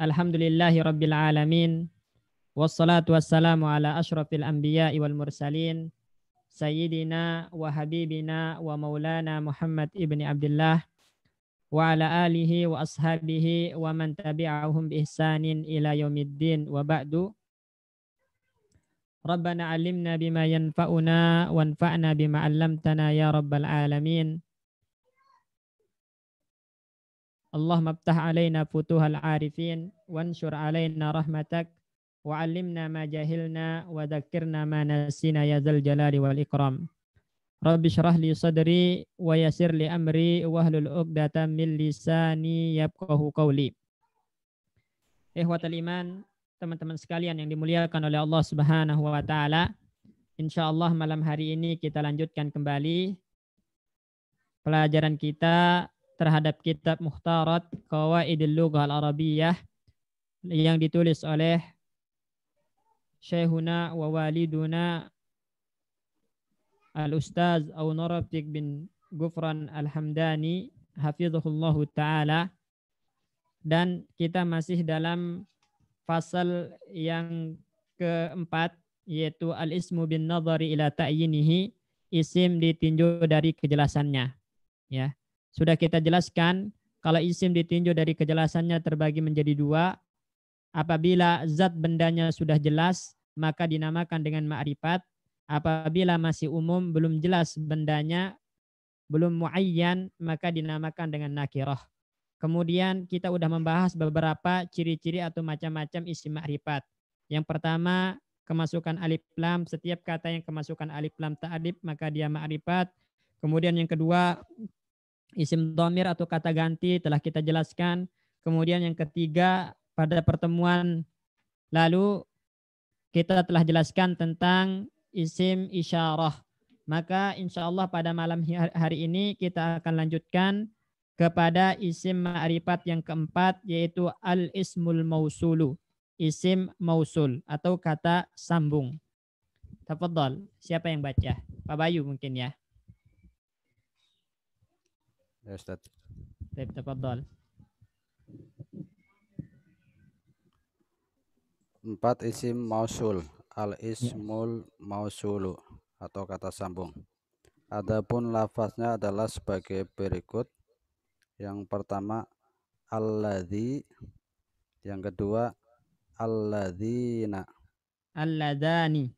الحمد لله رب العالمين والصلاة والسلام على أشرف الأنبياء والمرسلين سيدنا وحبيبنا ومولانا محمد ابن عبد الله وعلى آله وأصحابه ومن تبعهم بإحسان إلى يوم الدين وبعد ربنا علمنا بما ينفعنا وانفعنا بما علمتنا يا رب العالمين Allah mabtah alaina futuhal arifin wansyur alaina rahmatak wa alimna ma jahilna wa dzakirna ma nasina ya dzal jalali wal ikram. Rabbi syrah li sadri wa yasir li amri wa hlul uqdatan min lisani yafqahu qawli. Ikhwatal iman, teman-teman sekalian yang dimuliakan oleh Allah Subhanahu wa taala. Insyaallah malam hari ini kita lanjutkan kembali pelajaran kita terhadap kitab Muhtarat Qawaidul Lughah Al-Arabiyyah yang ditulis oleh Syekhuna wa waliduna Al-Ustaz Aunaratik bin Gufran Al-Hamdani Hafizullah Ta'ala dan kita masih dalam fasal yang keempat yaitu al-ismu bin nadhari ila ta'yinihi isim ditinjau dari kejelasannya ya sudah kita jelaskan kalau isim ditinjau dari kejelasannya terbagi menjadi dua. Apabila zat bendanya sudah jelas, maka dinamakan dengan ma'rifat. Apabila masih umum, belum jelas bendanya, belum muayyan, maka dinamakan dengan nakirah. Kemudian kita sudah membahas beberapa ciri-ciri atau macam-macam isim ma'rifat. Yang pertama, kemasukan alif lam. Setiap kata yang kemasukan alif lam ta'adib, maka dia ma'rifat. Kemudian yang kedua, isim domir atau kata ganti telah kita jelaskan. Kemudian yang ketiga pada pertemuan lalu kita telah jelaskan tentang isim isyarah. Maka insya Allah pada malam hari ini kita akan lanjutkan kepada isim ma'rifat yang keempat yaitu al-ismul mausulu. Isim mausul atau kata sambung. Tafadhol, siapa yang baca? Pak Bayu mungkin ya. يا استاذ طيب تفضل empat isim mausul al ismul mausulu atau kata sambung adapun lafaznya adalah sebagai berikut yang pertama alladhi yang kedua alladzina alladzani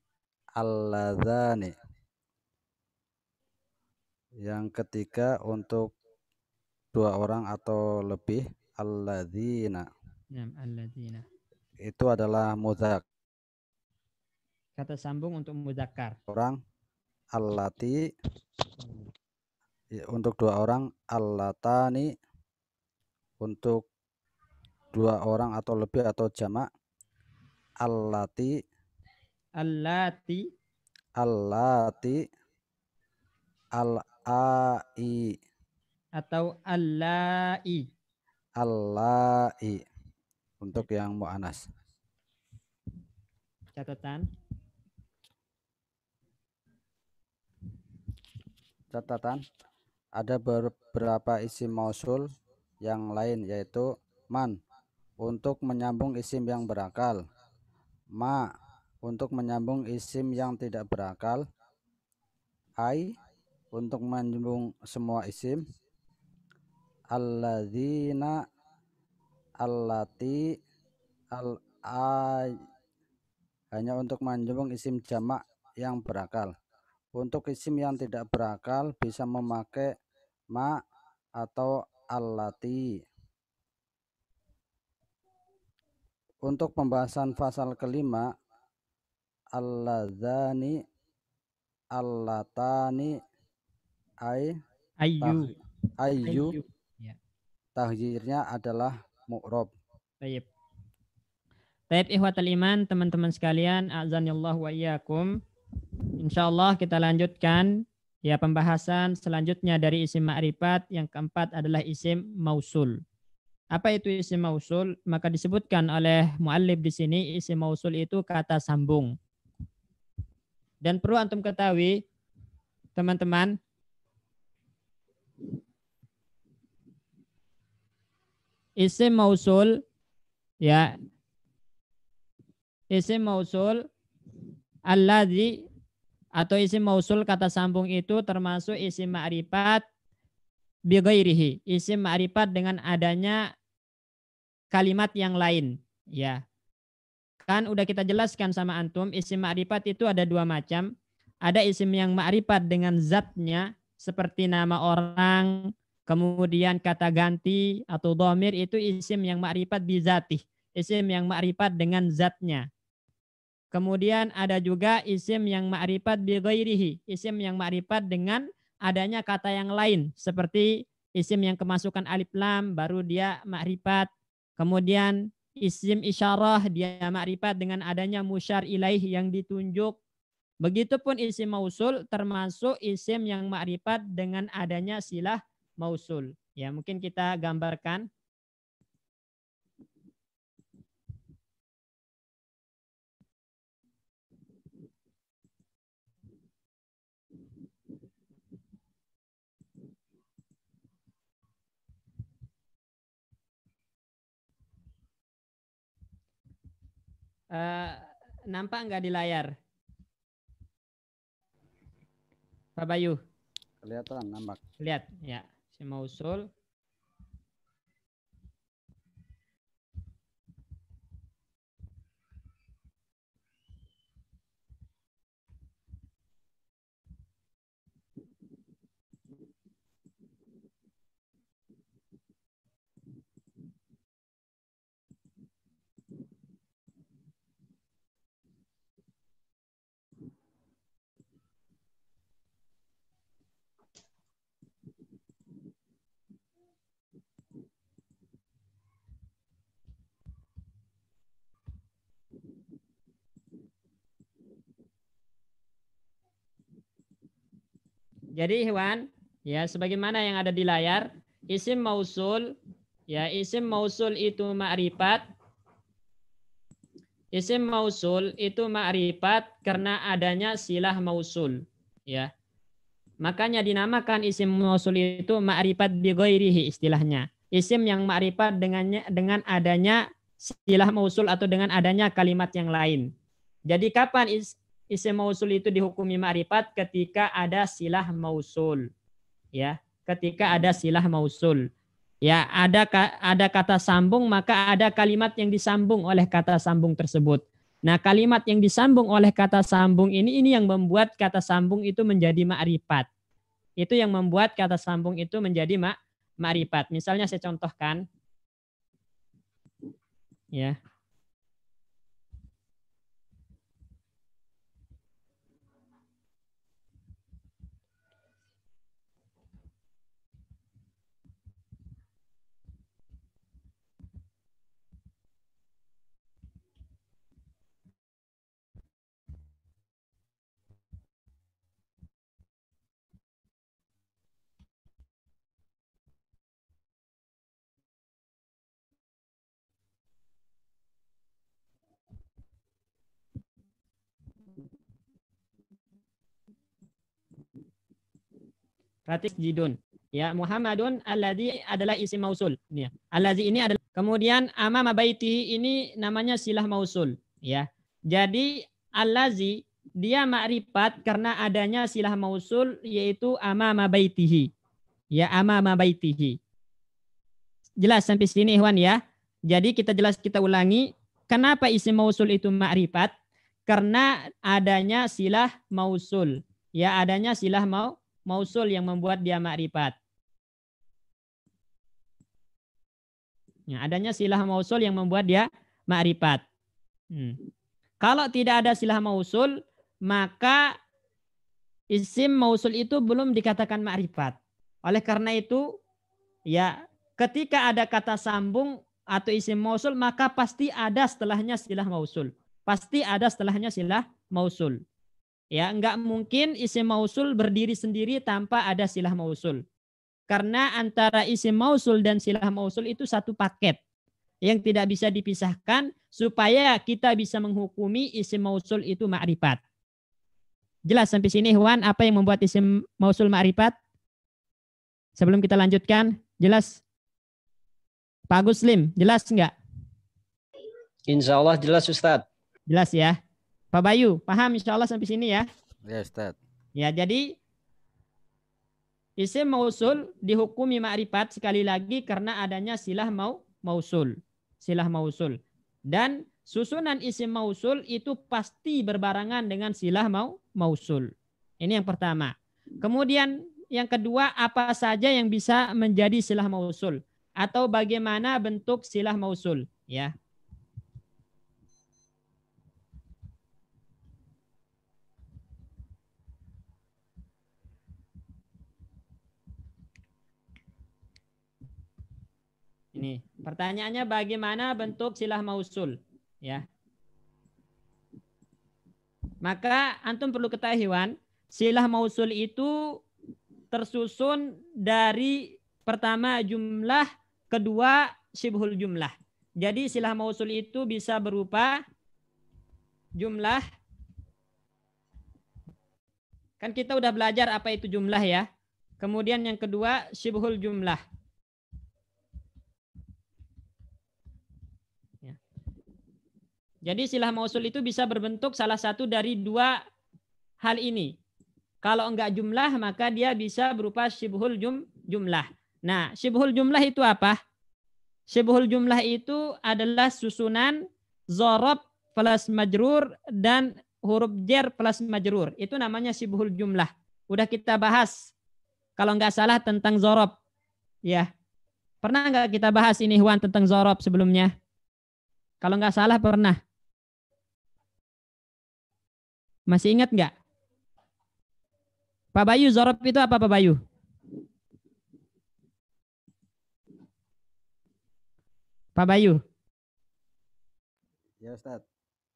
alladzani yang ketiga untuk dua orang atau lebih alladzina. alladzina. Itu adalah muzak. Kata sambung untuk muzakkar. Orang allati ya, untuk dua orang allatani untuk dua orang atau lebih atau jamak allati allati allati al ai atau alai alai untuk yang mu'anas. Catatan. Catatan. Ada beberapa isim mausul yang lain yaitu man untuk menyambung isim yang berakal, ma untuk menyambung isim yang tidak berakal, ai untuk menyambung semua isim, alladzina allati al -ay. hanya untuk menjemput isim jamak yang berakal. Untuk isim yang tidak berakal bisa memakai ma atau alati. Untuk pembahasan pasal kelima alladzani alatani, ay ayu ayu, ayu tahjirnya adalah mu'rob. Baik. Baik ikhwatal iman teman-teman sekalian, azanillah wa iyyakum. Insyaallah kita lanjutkan ya pembahasan selanjutnya dari isim ma'rifat yang keempat adalah isim mausul. Apa itu isim mausul? Maka disebutkan oleh muallif di sini isim mausul itu kata sambung. Dan perlu antum ketahui teman-teman isim mausul ya isim mausul alladzi atau isim mausul kata sambung itu termasuk isim ma'rifat ghairihi isim ma'rifat dengan adanya kalimat yang lain ya kan udah kita jelaskan sama antum isim ma'rifat itu ada dua macam ada isim yang ma'rifat dengan zatnya seperti nama orang Kemudian kata ganti atau domir itu isim yang makrifat bizati. Isim yang makrifat dengan zatnya. Kemudian ada juga isim yang makrifat bighairihi. Isim yang makrifat dengan adanya kata yang lain. Seperti isim yang kemasukan alif lam baru dia makrifat. Kemudian isim isyarah dia makrifat dengan adanya musyar ilaih yang ditunjuk. Begitupun isim mausul termasuk isim yang makrifat dengan adanya silah mausul. Ya, mungkin kita gambarkan Uh, nampak nggak di layar? Pak Bayu. Kelihatan, nampak. Lihat, ya isim mausul Jadi hewan ya sebagaimana yang ada di layar isim mausul ya isim mausul itu ma'rifat isim mausul itu ma'rifat karena adanya silah mausul ya. Makanya dinamakan isim mausul itu ma'rifat bi istilahnya. Isim yang ma'rifat dengannya dengan adanya silah mausul atau dengan adanya kalimat yang lain. Jadi kapan isim mausul itu dihukumi ma'rifat ketika ada silah mausul. Ya, ketika ada silah mausul. Ya, ada ada kata sambung maka ada kalimat yang disambung oleh kata sambung tersebut. Nah, kalimat yang disambung oleh kata sambung ini ini yang membuat kata sambung itu menjadi ma'rifat. Itu yang membuat kata sambung itu menjadi ma ma'rifat. Misalnya saya contohkan ya. jidun Ya, Muhammadun alladzi adalah isim mausul. Ya. Alladzi ini adalah kemudian amama baiti ini namanya silah mausul, ya. Jadi alladzi dia makrifat karena adanya silah mausul yaitu amama baitihi. Ya, amama baitihi. Jelas sampai sini Ikhwan ya. Jadi kita jelas kita ulangi kenapa isim mausul itu makrifat? Karena adanya silah mausul. Ya, adanya silah mau mausul yang membuat dia makrifat. Ya, adanya silah mausul yang membuat dia makrifat. Hmm. Kalau tidak ada silah mausul, maka isim mausul itu belum dikatakan makrifat. Oleh karena itu, ya ketika ada kata sambung atau isim mausul, maka pasti ada setelahnya silah mausul. Pasti ada setelahnya silah mausul. Ya, nggak mungkin isim mausul berdiri sendiri tanpa ada silah mausul. Karena antara isim mausul dan silah mausul itu satu paket yang tidak bisa dipisahkan supaya kita bisa menghukumi isim mausul itu ma'rifat. Jelas sampai sini Hwan. apa yang membuat isim mausul ma'rifat? Sebelum kita lanjutkan, jelas? Pak Guslim. jelas enggak? Insya Allah jelas Ustadz. Jelas ya. Pak Bayu, paham insya Allah sampai sini ya? Ya Ustaz. Ya jadi isim mausul dihukumi ma'rifat sekali lagi karena adanya silah mau mausul. Silah mausul. Dan susunan isim mausul itu pasti berbarangan dengan silah mau mausul. Ini yang pertama. Kemudian yang kedua apa saja yang bisa menjadi silah mausul atau bagaimana bentuk silah mausul ya Nih, pertanyaannya bagaimana bentuk silah mausul? Ya. Maka antum perlu ketahui Wan, silah mausul itu tersusun dari pertama jumlah, kedua syibhul jumlah. Jadi silah mausul itu bisa berupa jumlah Kan kita udah belajar apa itu jumlah ya. Kemudian yang kedua syibhul jumlah. Jadi silah mausul itu bisa berbentuk salah satu dari dua hal ini. Kalau enggak jumlah maka dia bisa berupa syibhul jum, jumlah. Nah, syibhul jumlah itu apa? Syibhul jumlah itu adalah susunan zorob plus majrur dan huruf jer plus majrur. Itu namanya syibhul jumlah. Udah kita bahas kalau enggak salah tentang zorob. Ya. Pernah enggak kita bahas ini Huan tentang zorob sebelumnya? Kalau enggak salah pernah. Masih ingat nggak? Pak Bayu, zorob itu apa Pak Bayu? Pak Bayu. Ya Ustaz.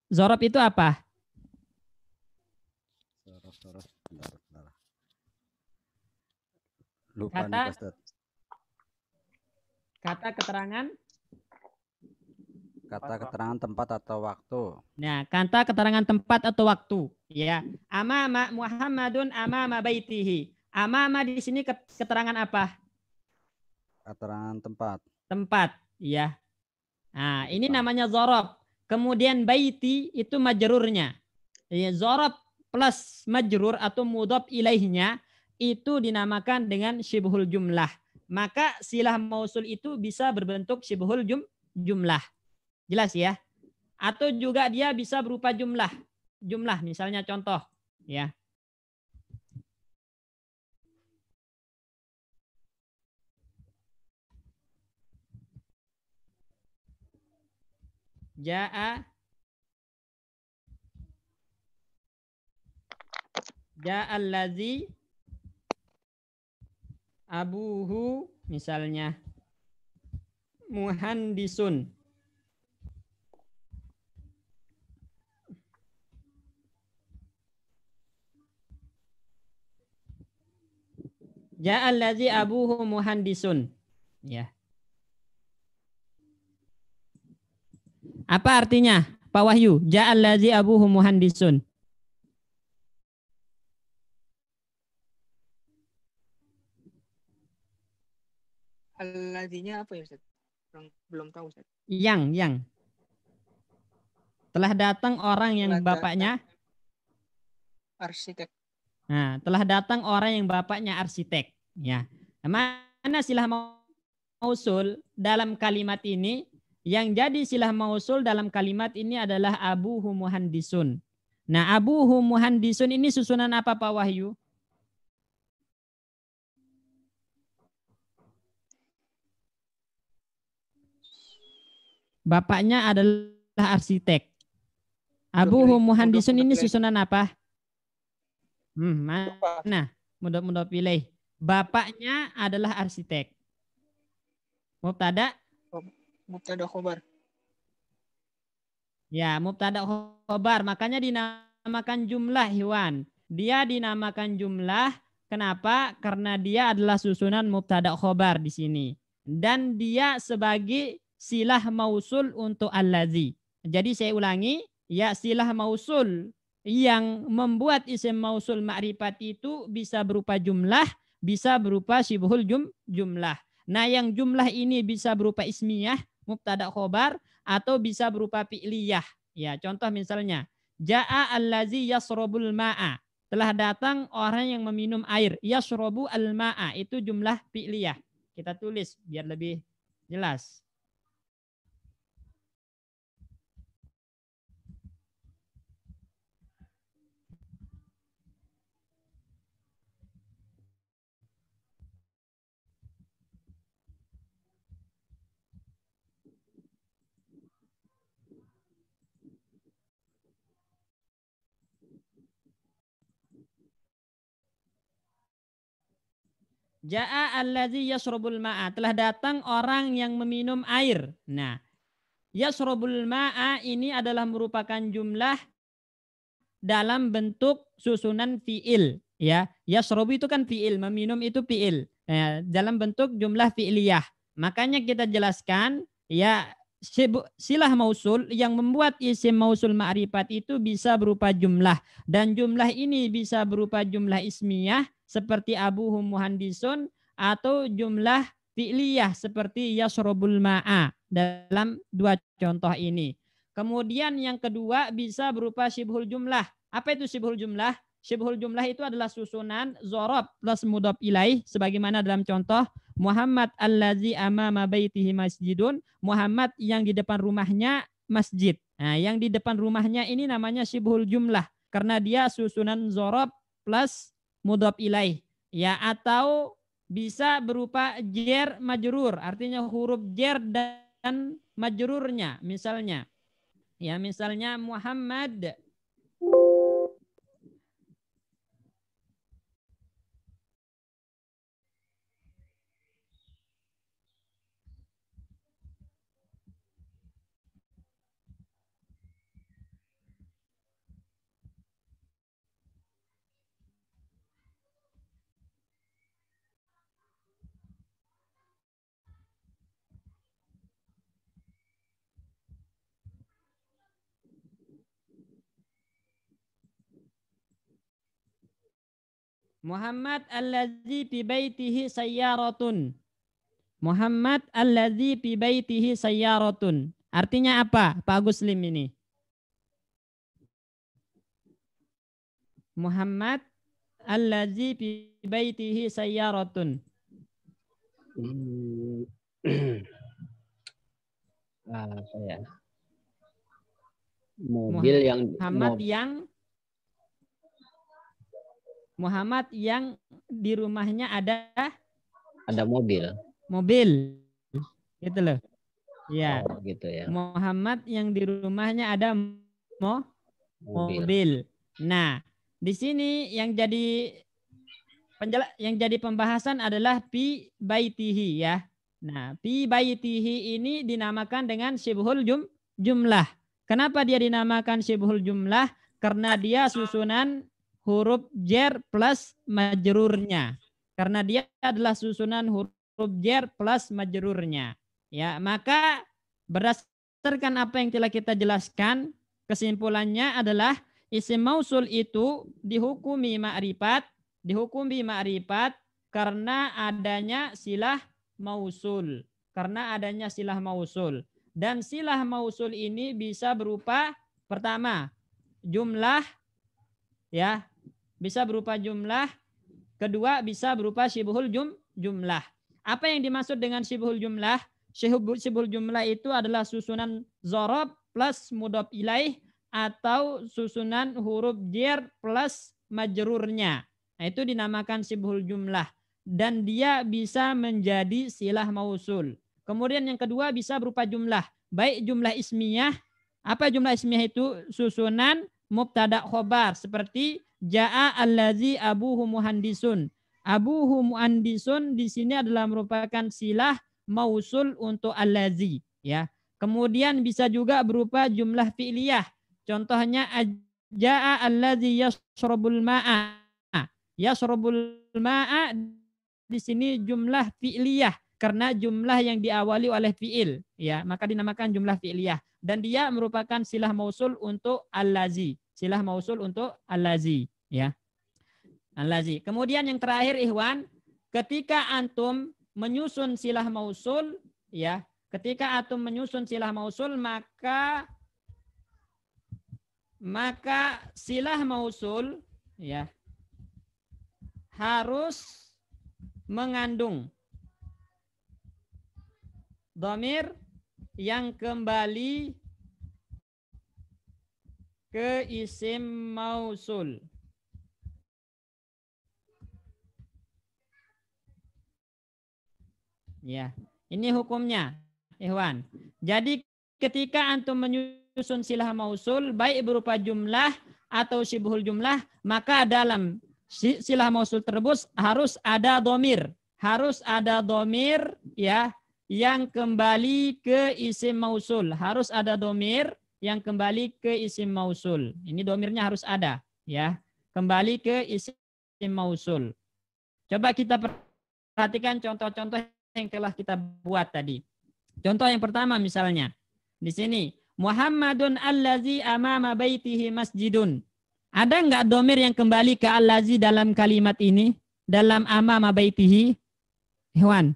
Zorob itu apa? Lupa kata, nih, Kata keterangan Kata keterangan tempat atau waktu. Nah, kata keterangan tempat atau waktu. Ya, amama Muhammadun amama baitihi. Amama di sini keterangan apa? Keterangan tempat. Tempat, ya. Nah, ini tempat. namanya zorob. Kemudian baiti itu majrurnya. Ya, zorob plus majrur atau mudhob ilaihnya itu dinamakan dengan syibhul jumlah. Maka silah mausul itu bisa berbentuk syibhul jum, jumlah. Jelas ya. Atau juga dia bisa berupa jumlah. Jumlah misalnya contoh ya. Ja'a Ja'a allazi abuhu misalnya muhandisun Ja'alladzi abuhu muhandisun. Ya. Apa artinya? Pak Wahyu, ja'alladzi abuhu muhandisun. Allazinya apa ya Ustaz? Belum, belum tahu Ustaz. Yang, yang. Telah datang orang yang telah bapaknya arsitek. Nah, telah datang orang yang bapaknya arsitek. Ya. Mana silah mausul dalam kalimat ini? Yang jadi silah mausul dalam kalimat ini adalah Abu Humuhandisun. Nah, Abu Humuhandisun ini susunan apa Pak Wahyu? Bapaknya adalah arsitek. Abu Humuhandisun ini susunan apa? Hmm, mana? Mudah-mudah pilih. Bapaknya adalah arsitek. Mubtada? Oh, mubtada khobar. Ya, mubtada khobar. Makanya dinamakan jumlah hewan. Dia dinamakan jumlah kenapa? Karena dia adalah susunan mubtada khobar di sini. Dan dia sebagai silah mausul untuk al-lazi. Jadi saya ulangi, ya silah mausul yang membuat isim mausul ma'rifat itu bisa berupa jumlah bisa berupa syibhul jum, jumlah. Nah, yang jumlah ini bisa berupa ismiyah, mubtada khobar, atau bisa berupa fi'liyah. Ya, contoh misalnya, ja'a allazi yasrobul ma'a. Telah datang orang yang meminum air. Yasrobu al-ma'a. Itu jumlah fi'liyah. Kita tulis biar lebih jelas. Ja'a alladzi yasrubul ma'a. Telah datang orang yang meminum air. Nah, yasrubul ma'a ini adalah merupakan jumlah dalam bentuk susunan fi'il. Ya, yasrubu itu kan fi'il, meminum itu fi'il. Ya, dalam bentuk jumlah fi'liyah. Makanya kita jelaskan ya silah mausul yang membuat isim mausul ma'rifat itu bisa berupa jumlah dan jumlah ini bisa berupa jumlah ismiyah seperti Abu muhandisun atau jumlah fi'liyah seperti yasrobul ma'a dalam dua contoh ini. Kemudian yang kedua bisa berupa sibhul jumlah. Apa itu sibhul jumlah? Syibhul jumlah itu adalah susunan zorob plus mudob ilaih sebagaimana dalam contoh Muhammad allazi amama baitihi masjidun Muhammad yang di depan rumahnya masjid. Nah, yang di depan rumahnya ini namanya syibhul jumlah karena dia susunan zorob plus mudob ilaih. Ya atau bisa berupa jer majrur artinya huruf jer dan majrurnya misalnya. Ya misalnya Muhammad Muhammad al allazi fi baitihi sayyaratun. Muhammad al allazi fi baitihi sayyaratun. Artinya apa Pak Agus Lim ini? Muhammad al fi baitihi sayyaratun. Hmm. Ah, Mobil yang Muhammad yang Muhammad yang di rumahnya ada ada mobil. Mobil. Gitu loh. Ya. Oh, gitu ya. Muhammad yang di rumahnya ada mo mobil. mobil. Nah, di sini yang jadi penjela yang jadi pembahasan adalah pi baitihi ya. Nah, pi baitihi ini dinamakan dengan syibhul jum jumlah. Kenapa dia dinamakan syibhul jumlah? Karena dia susunan huruf jer plus majrurnya. Karena dia adalah susunan huruf jer plus majrurnya. Ya, maka berdasarkan apa yang telah kita jelaskan, kesimpulannya adalah isim mausul itu dihukumi ma'rifat, dihukumi ma'rifat karena adanya silah mausul. Karena adanya silah mausul. Dan silah mausul ini bisa berupa pertama jumlah ya bisa berupa jumlah, kedua bisa berupa syibhul jum, jumlah. Apa yang dimaksud dengan syibhul jumlah? Syibhul jumlah itu adalah susunan zorob plus mudob ilaih atau susunan huruf jir plus majrurnya. Nah, itu dinamakan syibhul jumlah. Dan dia bisa menjadi silah mausul. Kemudian yang kedua bisa berupa jumlah. Baik jumlah ismiyah. Apa jumlah ismiyah itu? Susunan mubtada khobar. Seperti Ja'a allazi abuhu muhandisun. Abuhu muhandisun di sini adalah merupakan silah mausul untuk allazi ya. Kemudian bisa juga berupa jumlah fi'liyah. Contohnya ja'a allazi yashrabul ma'a. Yashrabul ma'a di sini jumlah fi'liyah karena jumlah yang diawali oleh fi'il ya, maka dinamakan jumlah fi'liyah dan dia merupakan silah mausul untuk allazi. Silah mausul untuk allazi. Ya. Allazi. Kemudian yang terakhir ikhwan, ketika antum menyusun silah mausul, ya, ketika antum menyusun silah mausul maka maka silah mausul ya harus mengandung domir yang kembali ke isim mausul. Ya, ini hukumnya, Ikhwan. Jadi ketika antum menyusun silah mausul baik berupa jumlah atau sibuhul jumlah, maka dalam silah mausul terbus harus ada domir, harus ada domir ya yang kembali ke isim mausul, harus ada domir yang kembali ke isim mausul. Ini domirnya harus ada ya, kembali ke isim mausul. Coba kita perhatikan contoh-contoh yang telah kita buat tadi. Contoh yang pertama misalnya di sini Muhammadun allazi amama baitihi masjidun. Ada nggak domir yang kembali ke allazi dalam kalimat ini? Dalam amama baitihi? Hewan.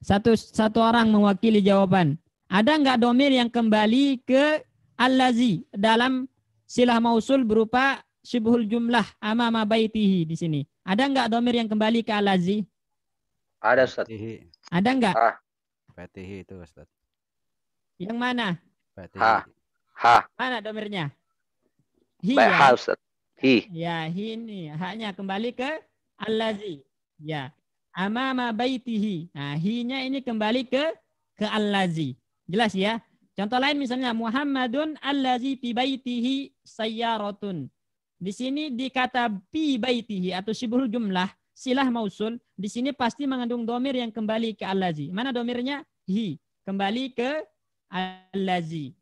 Satu, satu orang mewakili jawaban. Ada nggak domir yang kembali ke allazi dalam silah mausul berupa syibhul jumlah amama baitihi di sini? Ada nggak domir yang kembali ke allazi? Ada Ustaz. Ada nggak? Ha. Ah. Fatihi itu Ustaz. Yang mana? Fatihi. Ha. Ha. Mana domirnya? Hi. Ya. Ustaz. Hi. Ya, hi ini. Haknya kembali ke allazi. Ya. Amama baitihi. Nah, hi-nya ini kembali ke ke allazi. Jelas ya? Contoh lain misalnya Muhammadun allazi fi baitihi sayyaratun. Di sini dikata fi baitihi atau sibul jumlah silah mausul di sini pasti mengandung domir yang kembali ke allazi. Mana domirnya? Hi. Kembali ke allazi.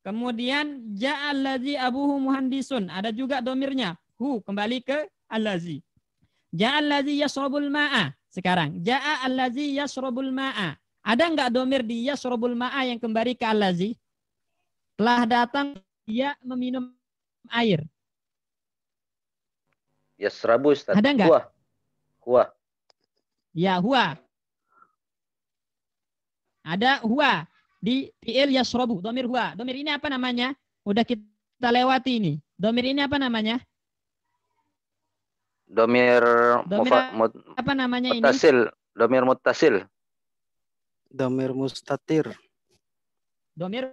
Kemudian ja'allazi abuhu muhandisun. Ada juga domirnya. Hu kembali ke allazi. Ja'allazi yasrobul ma'a. Sekarang. Ja'allazi yasrobul ma'a. Ada enggak domir di yasrobul ma'a yang kembali ke allazi? Telah datang dia meminum air. Yasrabu Ustaz. Ada enggak? Buah. Hua. Ya, hua. Ada hua di fi'il yasrobu, domir hua. Domir ini apa namanya? Udah kita lewati ini. Domir ini apa namanya? Domir, domir mufa, apa namanya mutasil. ini? Domir mutasil. Domir mustatir. Domir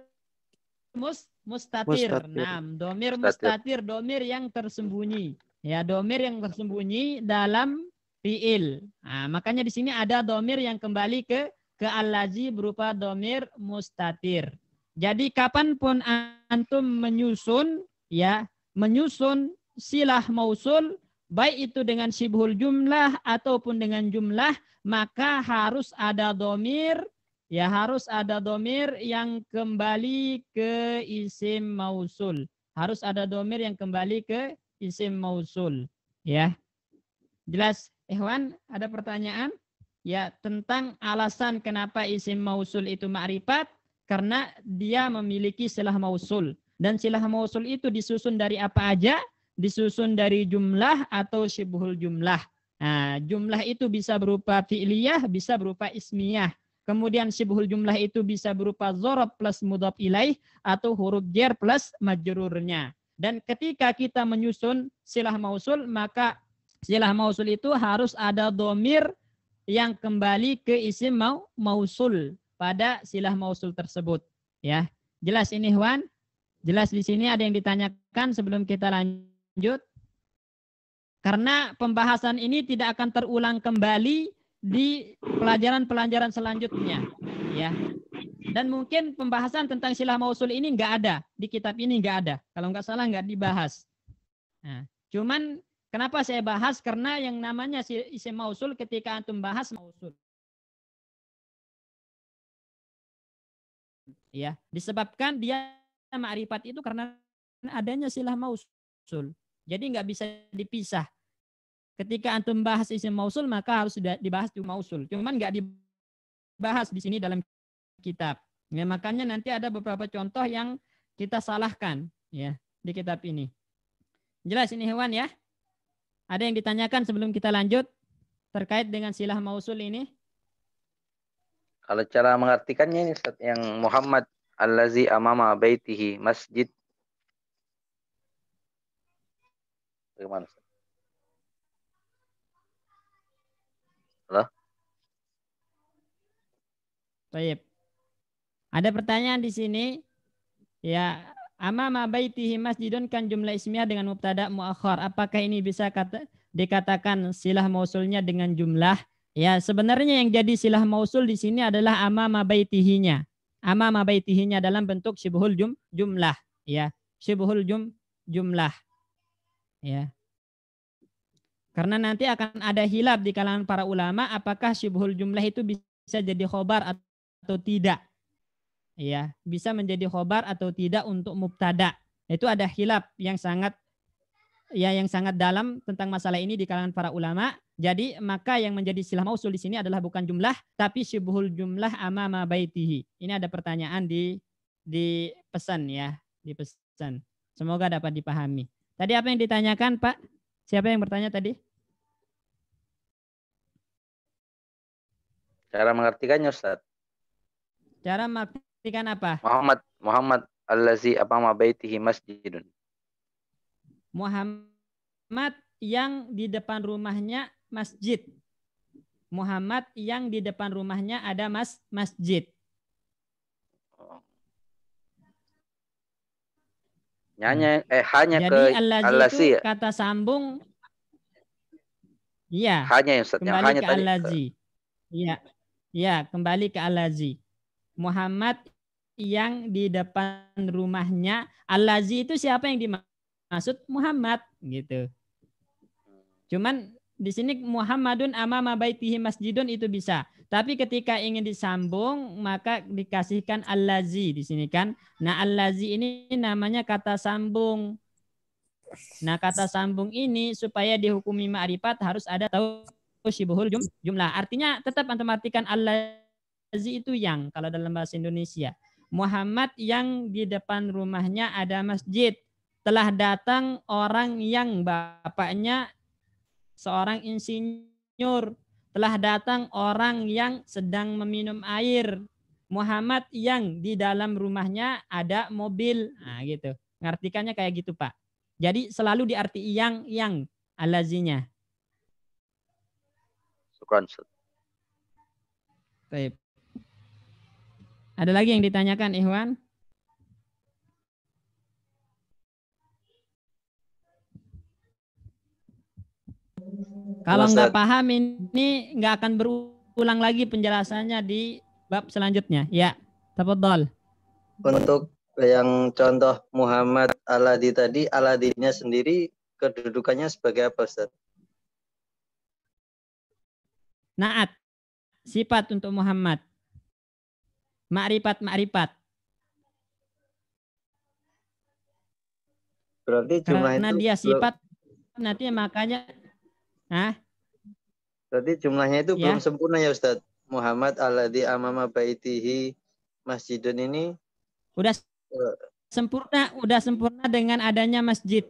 mus mustatir. nam, domir mustatir. mustatir, domir yang tersembunyi. Ya, domir yang tersembunyi dalam fiil. Nah, makanya di sini ada domir yang kembali ke ke allazi berupa domir mustatir. Jadi kapanpun antum menyusun ya menyusun silah mausul baik itu dengan sibul jumlah ataupun dengan jumlah maka harus ada domir ya harus ada domir yang kembali ke isim mausul harus ada domir yang kembali ke isim mausul ya jelas Ikhwan, ada pertanyaan? Ya, tentang alasan kenapa isim mausul itu ma'rifat karena dia memiliki silah mausul. Dan silah mausul itu disusun dari apa aja? Disusun dari jumlah atau syibhul jumlah. Nah, jumlah itu bisa berupa fi'liyah, bisa berupa ismiyah. Kemudian syibhul jumlah itu bisa berupa zorob plus mudab ilaih atau huruf jer plus majrurnya. Dan ketika kita menyusun silah mausul, maka silah mausul itu harus ada domir yang kembali ke isim mau mausul pada silah mausul tersebut. Ya, jelas ini Hwan. Jelas di sini ada yang ditanyakan sebelum kita lanjut. Karena pembahasan ini tidak akan terulang kembali di pelajaran-pelajaran selanjutnya. Ya. Dan mungkin pembahasan tentang silah mausul ini enggak ada. Di kitab ini enggak ada. Kalau enggak salah enggak dibahas. Nah, cuman Kenapa saya bahas? Karena yang namanya isim mausul ketika antum bahas mausul. Ya, disebabkan dia ma'rifat itu karena adanya silah mausul. Jadi nggak bisa dipisah. Ketika antum bahas isim mausul maka harus dibahas di mausul. Cuman nggak dibahas di sini dalam kitab. Ya, makanya nanti ada beberapa contoh yang kita salahkan ya di kitab ini. Jelas ini hewan ya. Ada yang ditanyakan sebelum kita lanjut terkait dengan silah mausul ini? Kalau cara mengartikannya ini yang Muhammad allazi amama baitihi masjid Bagaimana? Halo? Baik. Ada pertanyaan di sini. Ya, Amama baitihi masjidun kan jumlah ismiyah dengan mubtada muakhar. Apakah ini bisa kata, dikatakan silah mausulnya dengan jumlah? Ya, sebenarnya yang jadi silah mausul di sini adalah amama baitihinya. Amama baitihinya dalam bentuk syibhul jum, jumlah, ya. Syibhul jum, jumlah. Ya. Karena nanti akan ada hilaf di kalangan para ulama apakah syibhul jumlah itu bisa jadi khobar atau tidak ya bisa menjadi khobar atau tidak untuk mubtada. Itu ada khilaf yang sangat ya yang sangat dalam tentang masalah ini di kalangan para ulama. Jadi maka yang menjadi silah mausul di sini adalah bukan jumlah tapi syubhul jumlah amama baitihi. Ini ada pertanyaan di di pesan ya, di pesan. Semoga dapat dipahami. Tadi apa yang ditanyakan, Pak? Siapa yang bertanya tadi? Cara mengartikannya Ustaz. Cara Artikan apa? Muhammad Muhammad allazi aqama baitihi masjidun. Muhammad yang di depan rumahnya masjid. Muhammad yang di depan rumahnya ada mas masjid. Nyanya eh hanya Jadi, ke allazi itu ya? kata sambung Iya. Hanya ya, yang Ustaz, kembali hanya ke al Iya. Iya. Iya, kembali ke al Muhammad yang di depan rumahnya. Al-Lazi itu siapa yang dimaksud? Muhammad gitu. Cuman di sini Muhammadun amama baitihi masjidun itu bisa. Tapi ketika ingin disambung maka dikasihkan al Al-Lazi di sini kan. Nah al Al-Lazi ini namanya kata sambung. Nah kata sambung ini supaya dihukumi ma'rifat harus ada tahu syibuhul jumlah. Artinya tetap antum artikan Al-Lazi itu yang kalau dalam bahasa Indonesia. Muhammad yang di depan rumahnya ada masjid. Telah datang orang yang bapaknya seorang insinyur. Telah datang orang yang sedang meminum air. Muhammad yang di dalam rumahnya ada mobil. Nah, gitu. Ngartikannya kayak gitu, Pak. Jadi selalu diarti yang yang alazinya. Sukan. Baik. Ada lagi yang ditanyakan, Ikhwan? Kalau nggak paham ini nggak akan berulang lagi penjelasannya di bab selanjutnya. Ya, Dol. Untuk yang contoh Muhammad Aladi tadi, Aladinya sendiri kedudukannya sebagai apa Ustaz? Naat, sifat untuk Muhammad. Makrifat-makrifat. Berarti jumlah Karena itu dia sifat belum... nanti makanya Hah? Berarti jumlahnya itu ya. belum sempurna ya Ustaz. Muhammad alladzi amama baitihi masjidun ini udah sempurna udah sempurna dengan adanya masjid.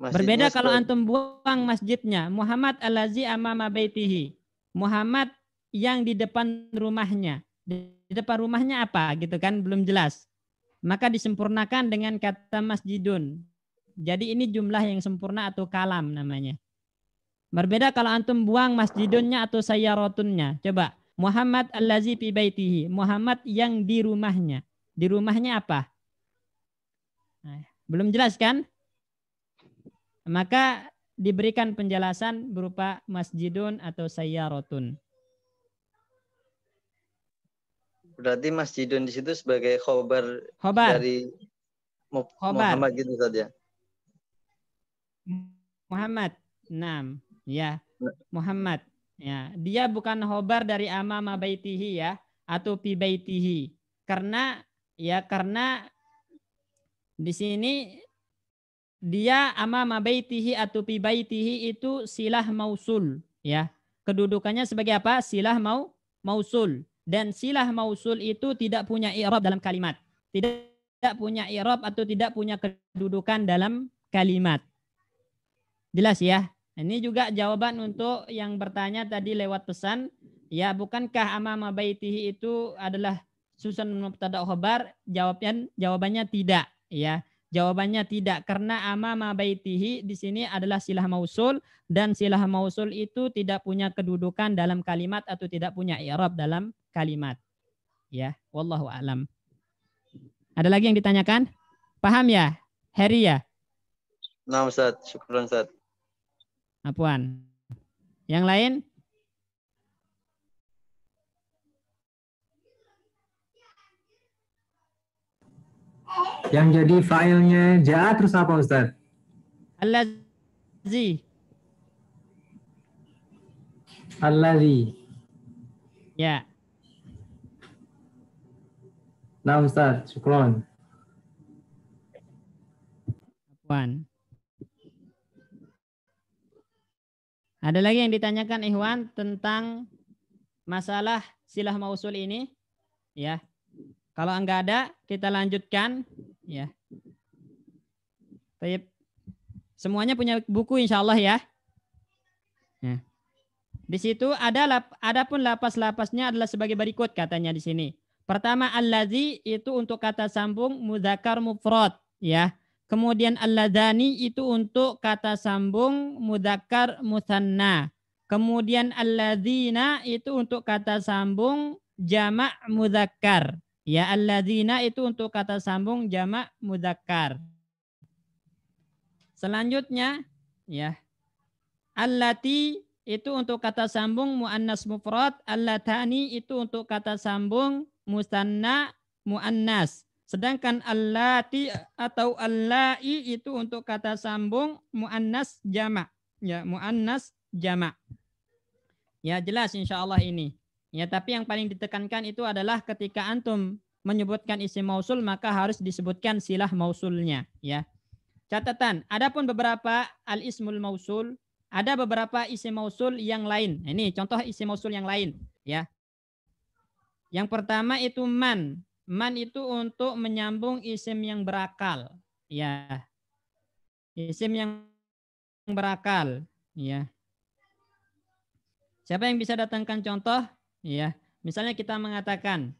Masjidnya Berbeda kalau antum buang masjidnya. Muhammad alladzi amama baitihi. Muhammad yang di depan rumahnya. Di depan rumahnya apa gitu kan belum jelas. Maka disempurnakan dengan kata masjidun. Jadi ini jumlah yang sempurna atau kalam namanya. Berbeda kalau antum buang masjidunnya atau saya rotunnya Coba Muhammad al fi baitihi, Muhammad yang di rumahnya. Di rumahnya apa? Nah, belum jelas kan? Maka diberikan penjelasan berupa masjidun atau saya rotun Berarti masjidun di situ sebagai khobar, khobar. dari khobar. Muhammad gitu saja. Muhammad. enam Ya. Nah. Muhammad. Ya, dia bukan khobar dari amama baitihi ya atau pi baitihi. Karena ya karena di sini dia amama baitihi atau pi baitihi itu silah mausul ya. Kedudukannya sebagai apa? Silah mau mausul dan silah mausul itu tidak punya i'rab dalam kalimat. Tidak punya i'rab atau tidak punya kedudukan dalam kalimat. Jelas ya? Ini juga jawaban untuk yang bertanya tadi lewat pesan. Ya, bukankah amama baitihi itu adalah susan mubtada khabar? Jawaban jawabannya tidak, ya. Jawabannya tidak karena amama baitihi di sini adalah silah mausul dan silah mausul itu tidak punya kedudukan dalam kalimat atau tidak punya i'rab dalam kalimat. Ya, wallahu alam. Ada lagi yang ditanyakan? Paham ya? Heri ya? Nah, Ustaz. Syukran, Ustaz. Apuan. Yang lain? Yang jadi failnya ja terus apa Ustaz? Allazi. Allazi. Ya. Nah Ustaz, syukron. Apaan? Ada lagi yang ditanyakan Ikhwan tentang masalah silah mausul ini? Ya. Kalau enggak ada, kita lanjutkan. Ya. Baik. Semuanya punya buku insya Allah ya. ya. Di situ ada lap, pun lapas-lapasnya adalah sebagai berikut katanya di sini. Pertama allazi itu untuk kata sambung mudzakkar mufrod, ya. Kemudian alladzani itu untuk kata sambung mudzakkar musanna. Kemudian alladzina itu untuk kata sambung jamak mudzakkar Ya alladzina itu untuk kata sambung jamak mudakar. Selanjutnya ya allati itu untuk kata sambung muannas mufrad, allatani itu untuk kata sambung musanna muannas. Sedangkan allati atau allai itu untuk kata sambung muannas jamak. Ya, muannas jamak. Ya, jelas insyaallah ini. Ya, tapi yang paling ditekankan itu adalah ketika antum menyebutkan isim mausul maka harus disebutkan silah mausulnya, ya. Catatan, adapun beberapa al ismul mausul, ada beberapa isim mausul yang lain. Nah, ini contoh isim mausul yang lain, ya. Yang pertama itu man. Man itu untuk menyambung isim yang berakal, ya. Isim yang berakal, ya. Siapa yang bisa datangkan contoh? Iya, misalnya kita mengatakan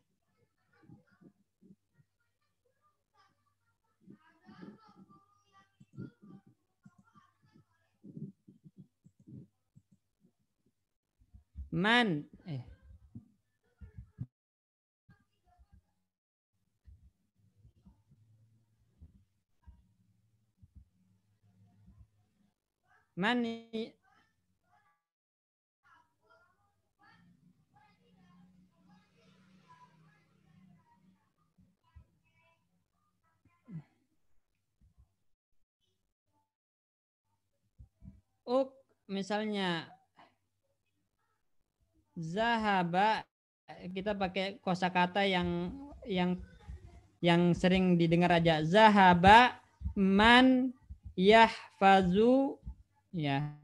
man eh man Uk, misalnya zahaba kita pakai kosakata yang yang yang sering didengar aja zahaba man yahfazu ya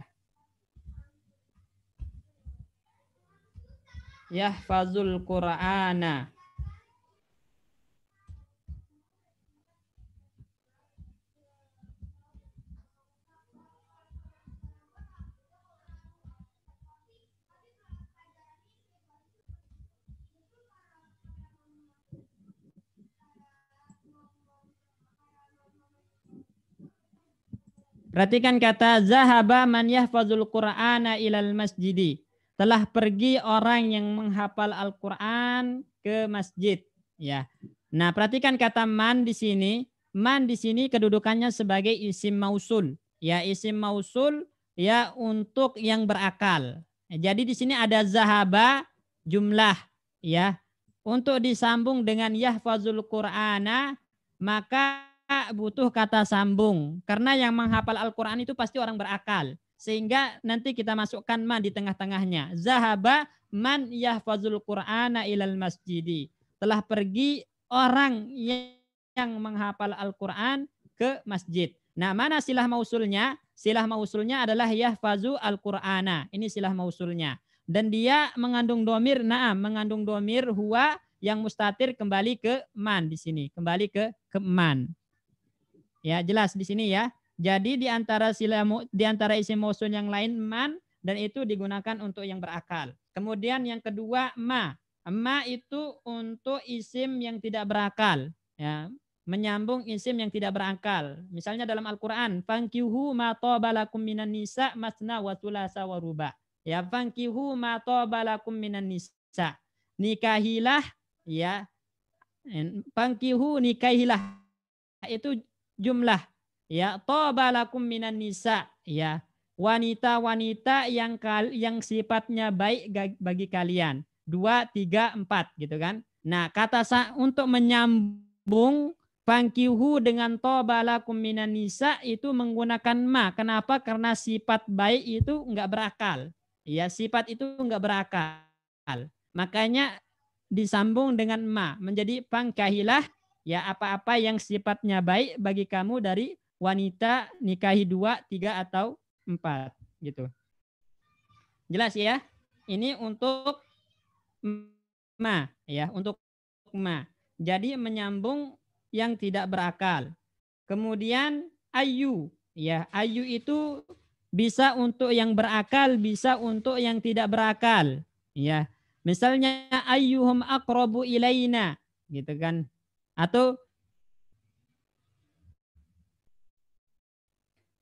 yahfazul qur'ana Perhatikan kata zahaba man yahfazul Qur'ana ilal masjidi. Telah pergi orang yang menghafal Al-Qur'an ke masjid, ya. Nah, perhatikan kata man di sini. Man di sini kedudukannya sebagai isim mausul. Ya, isim mausul ya untuk yang berakal. Jadi di sini ada zahaba jumlah ya. Untuk disambung dengan yahfazul Qur'ana maka butuh kata sambung karena yang menghafal Al-Qur'an itu pasti orang berakal. Sehingga nanti kita masukkan man di tengah-tengahnya. Zahaba man yahfazul Qur'ana ilal masjidi. Telah pergi orang yang menghafal Al-Qur'an ke masjid. Nah, mana silah mausulnya? Silah mausulnya adalah yahfazu Al-Qur'ana. Ini silah mausulnya. Dan dia mengandung domir, naam, mengandung domir huwa yang mustatir kembali ke man di sini, kembali ke ke man. Ya, jelas di sini ya. Jadi di antara sila di antara isim mausul yang lain man dan itu digunakan untuk yang berakal. Kemudian yang kedua ma. Ma itu untuk isim yang tidak berakal, ya. Menyambung isim yang tidak berakal. Misalnya dalam Al-Qur'an, "Fankihu ma tabalakum minan nisa masna wa thulatsa wa ruba." Ya, "Fankihu ma tabalakum minan nisa." Nikahilah ya. "Fankihu nikahilah." Itu jumlah ya tobalakum minan nisa ya wanita-wanita yang kal yang sifatnya baik bagi kalian dua tiga empat gitu kan nah kata sa untuk menyambung pangkihu dengan tobalakum minan nisa itu menggunakan ma kenapa karena sifat baik itu enggak berakal ya sifat itu enggak berakal makanya disambung dengan ma menjadi pangkahilah ya apa-apa yang sifatnya baik bagi kamu dari wanita nikahi dua, tiga atau empat gitu. Jelas ya. Ini untuk ma ya, untuk ma. Jadi menyambung yang tidak berakal. Kemudian ayu ya, ayu itu bisa untuk yang berakal, bisa untuk yang tidak berakal ya. Misalnya ayyuhum aqrabu ilaina gitu kan atau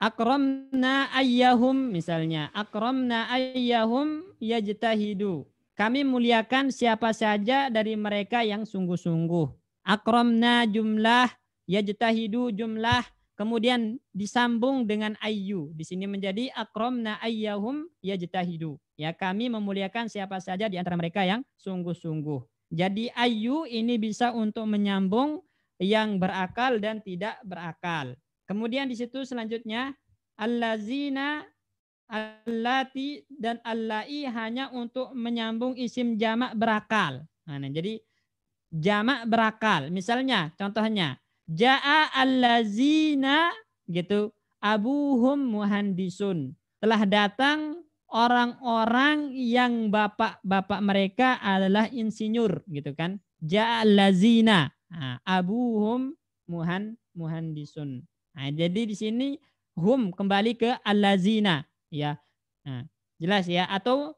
akramna ayyahum misalnya akramna ayyahum yajtahidu kami muliakan siapa saja dari mereka yang sungguh-sungguh akramna jumlah yajtahidu jumlah kemudian disambung dengan ayyu di sini menjadi akramna ayyahum yajtahidu ya kami memuliakan siapa saja di antara mereka yang sungguh-sungguh jadi ayu ini bisa untuk menyambung yang berakal dan tidak berakal. Kemudian di situ selanjutnya allazina allati dan allai hanya untuk menyambung isim jamak berakal. Nah, nah jadi jamak berakal. Misalnya contohnya jaa allazina gitu abuhum muhandisun. Telah datang orang-orang yang bapak-bapak mereka adalah insinyur gitu kan. Ja'alazina. Nah, abuhum muhan muhandisun. Nah, jadi di sini hum kembali ke alazina ya. Nah, jelas ya atau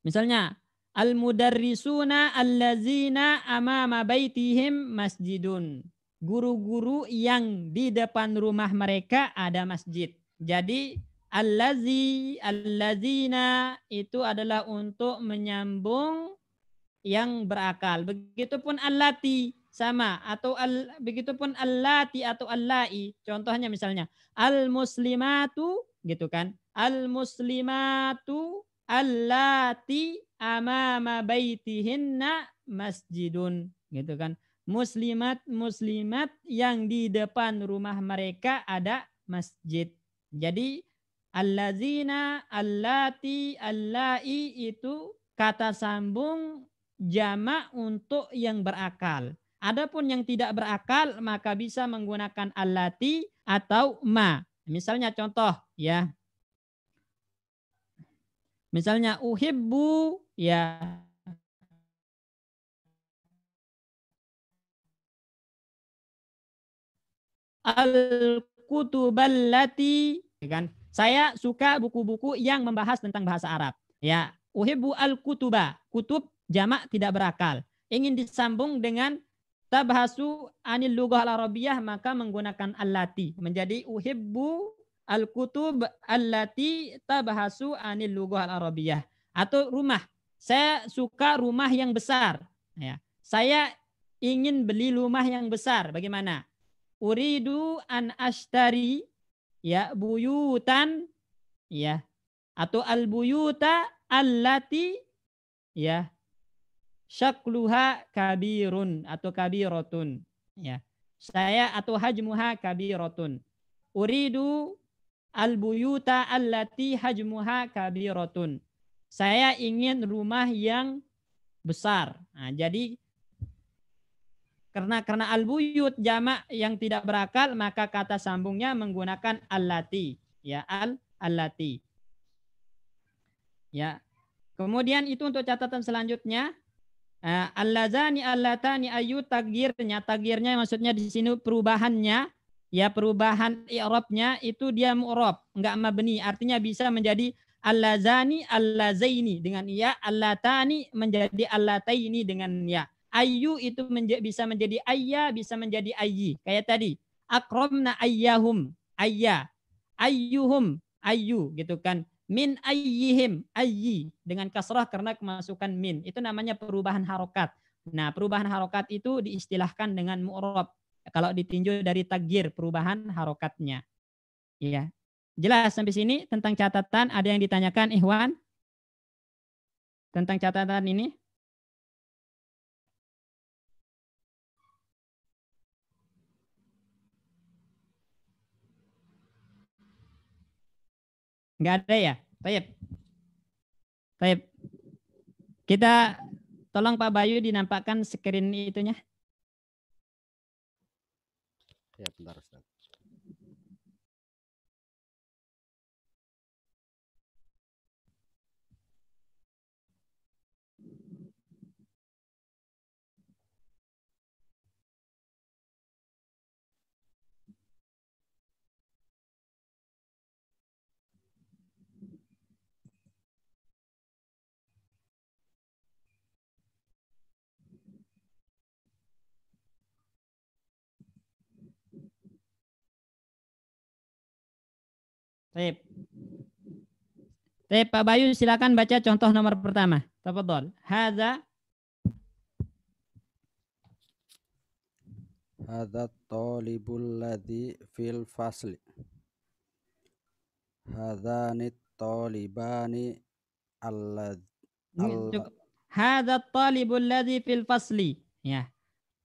misalnya al mudarrisuna allazina amama baitihim masjidun. Guru-guru yang di depan rumah mereka ada masjid. Jadi Allazi allazina itu adalah untuk menyambung yang berakal. Begitupun allati sama atau al, begitupun allati atau allai. Contohnya misalnya al muslimatu gitu kan. Al muslimatu allati amama baitihinna masjidun gitu kan. Muslimat muslimat yang di depan rumah mereka ada masjid. Jadi Allazina, allati, allai itu kata sambung jamak untuk yang berakal. Adapun yang tidak berakal maka bisa menggunakan allati atau ma. Misalnya contoh ya. Misalnya uhibbu ya al-kutuballati ya kan saya suka buku-buku yang membahas tentang bahasa Arab. Ya, uhibbu al-kutuba. Kutub jamak tidak berakal. Ingin disambung dengan tabhasu anil lughah al-arabiyah maka menggunakan allati menjadi uhibbu al-kutub allati tabhasu anil lughah al-arabiyah atau rumah. Saya suka rumah yang besar, ya. Saya ingin beli rumah yang besar. Bagaimana? Uridu an ashtari ya buyutan ya atau al buyuta allati ya syakluha kabirun atau kabiratun ya saya atau hajmuha kabiratun uridu al buyuta allati hajmuha kabiratun saya ingin rumah yang besar nah, jadi karena karena al-buyut jamak yang tidak berakal maka kata sambungnya menggunakan allati ya al allati. Ya. Kemudian itu untuk catatan selanjutnya Uh, Allazani allatani ayu tagirnya. Tagirnya maksudnya di sini perubahannya. Ya perubahan i'rabnya itu dia mu'rab, enggak mabni. Artinya bisa menjadi allazani allazaini dengan ya, allatani menjadi allataini dengan ya. Ayu itu menja bisa menjadi ayya, bisa menjadi ayyi. Kayak tadi, akromna ayyahum, ayya. Ayyuhum, ayu gitu kan. Min ayyihim, ayyi. Dengan kasrah karena kemasukan min. Itu namanya perubahan harokat. Nah, perubahan harokat itu diistilahkan dengan mu'rob. Kalau ditinjau dari tagir perubahan harokatnya. Iya. Jelas sampai sini tentang catatan. Ada yang ditanyakan, Ikhwan? Tentang catatan ini? Nggak ada ya? Baik. Baik. Kita tolong Pak Bayu dinampakkan screen itunya. Ya, bentar. Baik. Baik, Pak Bayu silakan baca contoh nomor pertama. Tafadhol. Hadza Hadza talibul ladzi fil fasli. Hadzani talibani alladzi Hadza talibul ladzi fil fasli. Ya.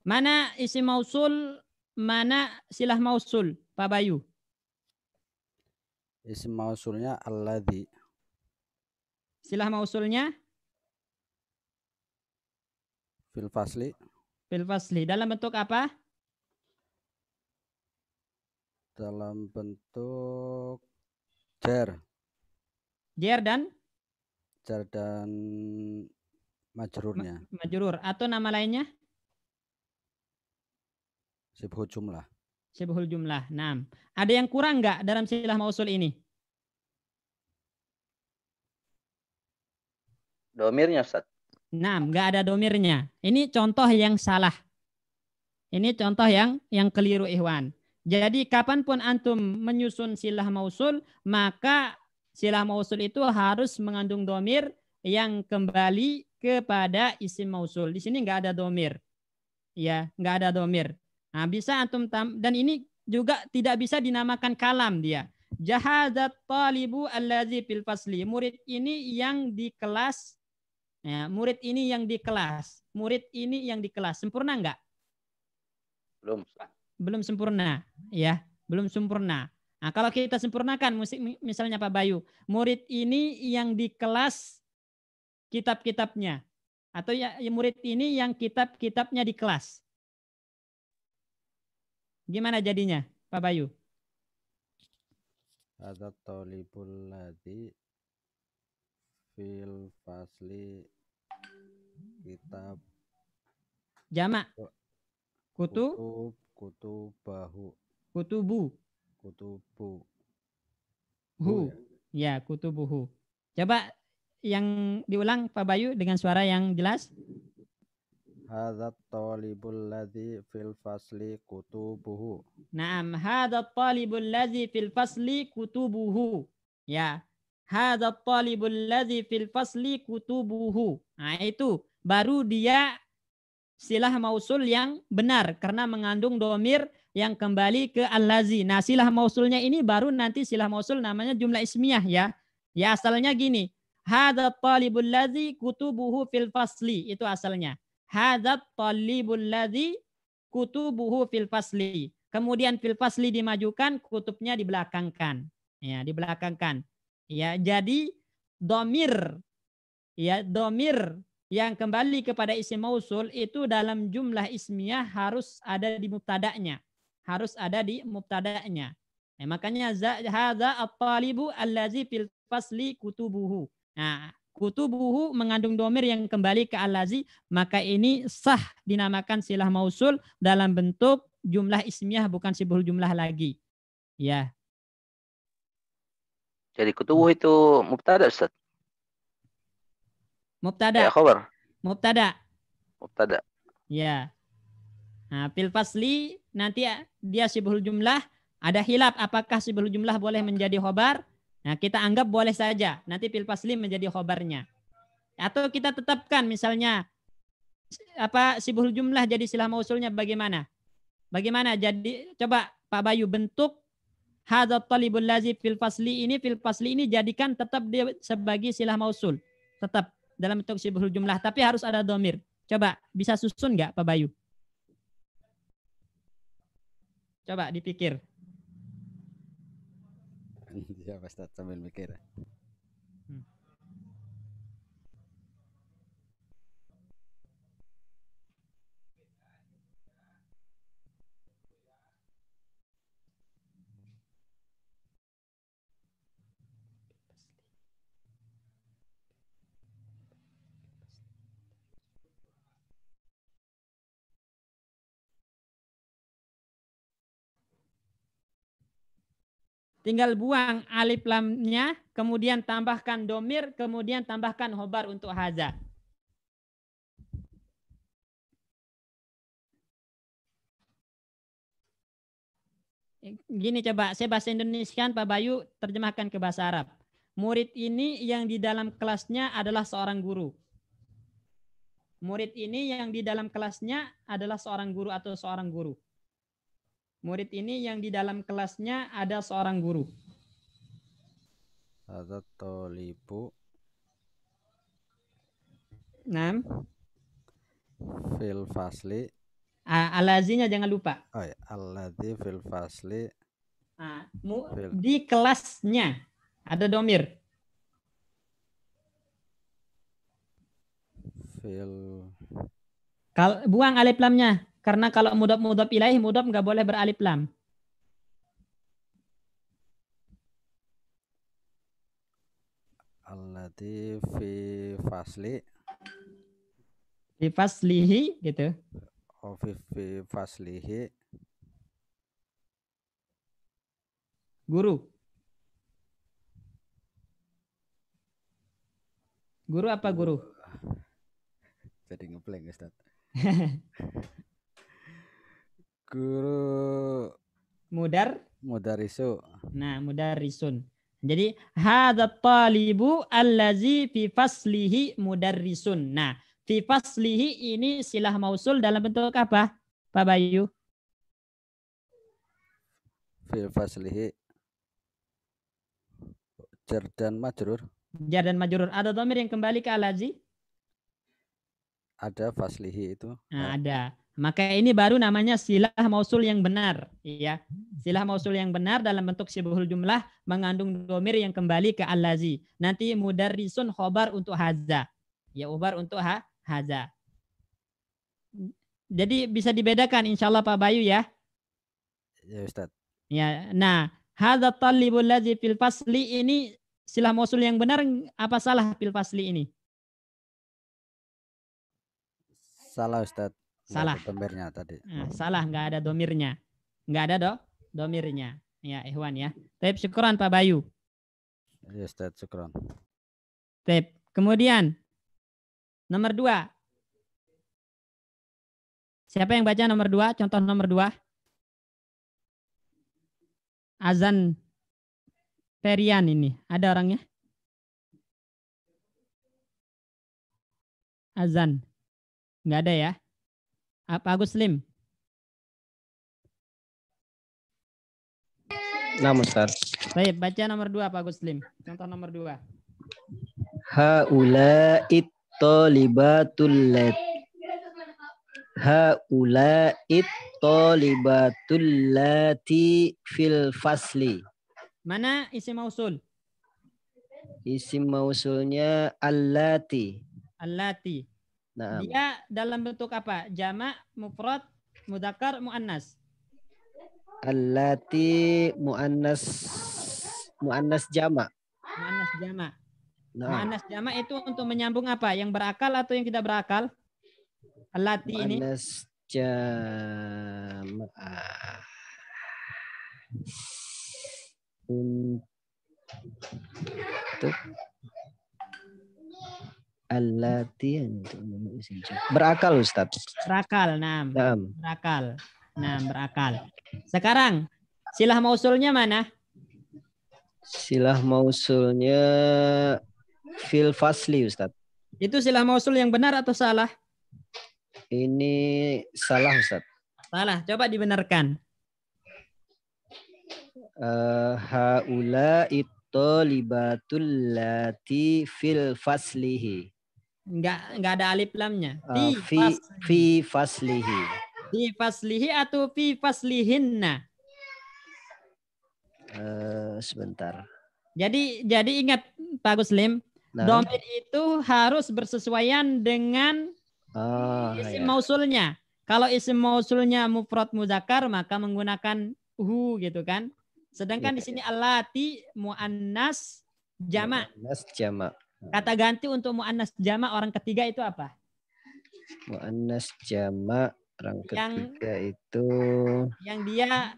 Mana isi mausul, mana silah mausul, Pak Bayu? Isim mausulnya alladhi. Silah mausulnya? Fil fasli. Dalam bentuk apa? Dalam bentuk jar. Jar dan? Jar dan majrurnya. Ma Atau nama lainnya? Sibhu jumlah syibhul jumlah. Naam. Ada yang kurang nggak dalam silah mausul ini? Domirnya, Ustaz. Naam, nggak ada domirnya. Ini contoh yang salah. Ini contoh yang yang keliru, Ikhwan. Jadi kapanpun antum menyusun silah mausul, maka silah mausul itu harus mengandung domir yang kembali kepada isim mausul. Di sini nggak ada domir. Ya, nggak ada domir. Nah, bisa antum tam dan ini juga tidak bisa dinamakan kalam dia. Jahazat talibu allazi fil fasli. Murid ini yang di kelas ya, murid ini yang di kelas. Murid ini yang di kelas. Sempurna enggak? Belum. Belum sempurna, ya. Belum sempurna. Nah, kalau kita sempurnakan musik misalnya Pak Bayu, murid ini yang di kelas kitab-kitabnya atau ya, ya murid ini yang kitab-kitabnya di kelas Gimana jadinya, Pak Bayu? Ada tolibul ladhi fil fasli kitab Jama kutu kutub kutubahu kutubu kutubu hu ya, ya kutubuhu coba yang diulang Pak Bayu dengan suara yang jelas Hadzat talibul ladzi fil fasli kutubuhu. Naam, hadzat talibul ladzi fil fasli kutubuhu. Ya. Hadzat talibul ladzi fil fasli kutubuhu. Nah, itu baru dia silah mausul yang benar karena mengandung domir yang kembali ke al-lazi. Nah, silah mausulnya ini baru nanti silah mausul namanya jumlah ismiyah ya. Ya asalnya gini, hadza talibul ladzi kutubuhu fil fasli itu asalnya hadzat talibul ladzi kutubuhu fil fasli. Kemudian fil fasli dimajukan, kutubnya dibelakangkan. Ya, dibelakangkan. Ya, jadi domir ya domir yang kembali kepada isim mausul itu dalam jumlah ismiyah harus ada di mubtada'nya. Harus ada di mubtada'nya. Ya, makanya hadza at-talibu allazi fil fasli kutubuhu. Nah, kutubuhu mengandung domir yang kembali ke alazi maka ini sah dinamakan silah mausul dalam bentuk jumlah ismiyah bukan sibul jumlah lagi. Ya. Jadi kutubuh itu mubtada Ustaz. Mubtada. Ya, khabar. Mubtada. Mubtada. Ya. Nah, fil fasli nanti dia sibul jumlah ada hilap apakah sibul jumlah boleh menjadi khabar? Nah, kita anggap boleh saja. Nanti paslim menjadi khobarnya. Atau kita tetapkan misalnya apa sibul jumlah jadi silah mausulnya bagaimana? Bagaimana? Jadi coba Pak Bayu bentuk hadza talibul lazi fil fasli ini fil fasli ini jadikan tetap dia sebagai silah mausul. Tetap dalam bentuk sibul jumlah tapi harus ada domir. Coba bisa susun nggak Pak Bayu? Coba dipikir. ya bastante también me queda. tinggal buang alif lamnya, kemudian tambahkan domir, kemudian tambahkan hobar untuk haza. Gini coba, saya bahasa Indonesia, Pak Bayu terjemahkan ke bahasa Arab. Murid ini yang di dalam kelasnya adalah seorang guru. Murid ini yang di dalam kelasnya adalah seorang guru atau seorang guru murid ini yang di dalam kelasnya ada seorang guru. Ada tolipu. Nam. Fil fasli. Ah, alazinya jangan lupa. Oh ya, alazi fil fasli. Ah, mu, fil. Di kelasnya ada domir. Fil. Kal buang alif lamnya. Karena kalau mudab-mudab ilaih, mudab nggak boleh beralif lam. Allati fi fasli. Fi faslihi gitu. Oh, fi, fi faslihi. Guru. Guru apa guru? Jadi ngepleng Ustaz. Guru mudar isu Nah, risun. Jadi hadza talibu allazi fi faslihi mudarrisun. Nah, fi faslihi ini silah mausul dalam bentuk apa? Pak Bayu. Fi faslihi jar dan majrur. Jar dan majrur. Ada domir yang kembali ke allazi? Ada faslihi itu. Nah, ada. Maka ini baru namanya silah mausul yang benar, ya. Silah mausul yang benar dalam bentuk syibhul jumlah mengandung domir yang kembali ke allazi. Nanti mudarrisun khobar untuk haza. Ya ubar untuk ha, haza. Jadi bisa dibedakan insya Allah Pak Bayu ya. Ya Ustaz. Ya, nah haza talibul ladzi fil fasli ini silah mausul yang benar apa salah fil fasli ini? Salah Ustaz. Salah. domirnya tadi. Nah, hmm. salah, nggak ada domirnya. Nggak ada do, domirnya. Ya, Ikhwan ya. tape syukuran Pak Bayu. Yes, iya, tape syukuran. tape Kemudian, nomor dua. Siapa yang baca nomor dua? Contoh nomor dua. Azan perian ini. Ada orangnya? Azan. Nggak ada ya? Pak Agus Slim. Nama Ustaz. Baik, baca nomor dua Pak Agus Slim. Contoh nomor dua. Haula it let. Haula it-talibatul lati fil fasli. Mana isi mausul? Isi mausulnya allati. Allati. Nah. Dia dalam bentuk apa? jama mufrad, mudakar, muannas. alati muannas muannas jama Muannas jama Nah. Muannas jamak itu untuk menyambung apa? Yang berakal atau yang tidak berakal? Allati ini. Muannas jamak. Untuk alatian Berakal Ustaz. Berakal, nam. Naam. Berakal. Nam, berakal. Sekarang silah mausulnya mana? Silah mausulnya fil fasli Ustaz. Itu silah mausul yang benar atau salah? Ini salah Ustaz. Salah, coba dibenarkan. Uh, eh, haula itu libatul lati fil faslihi. Enggak enggak ada alif lamnya. Uh, fi fi faslihi. Fi faslihi atau fi faslihinna? Uh, sebentar. Jadi jadi ingat Pak Guslim, nah. domain itu harus bersesuaian dengan ah, isim ya. mausulnya. Kalau isim mausulnya mufrad muzakkar maka menggunakan hu gitu kan. Sedangkan ya, di sini ya. alati muannas jamak. Muannas jamak. Kata ganti untuk muannas jama orang ketiga itu apa? Muannas jama orang ketiga itu yang dia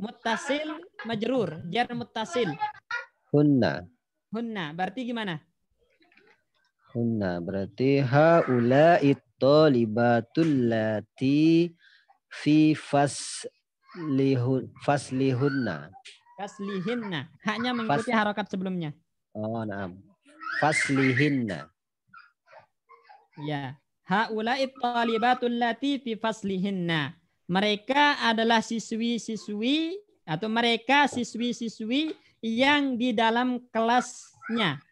mutasil majrur, jar mutasil Hunna. Hunna berarti gimana? Hunna berarti haula talibatul lati fi fas lihun faslihunna. Faslihinna. Haknya mengikuti Fas... harokat sebelumnya. Oh, naam faslihinna. Ya. Haulai talibatul lati fi faslihinna. Mereka adalah siswi-siswi atau mereka siswi-siswi yang di dalam kelasnya.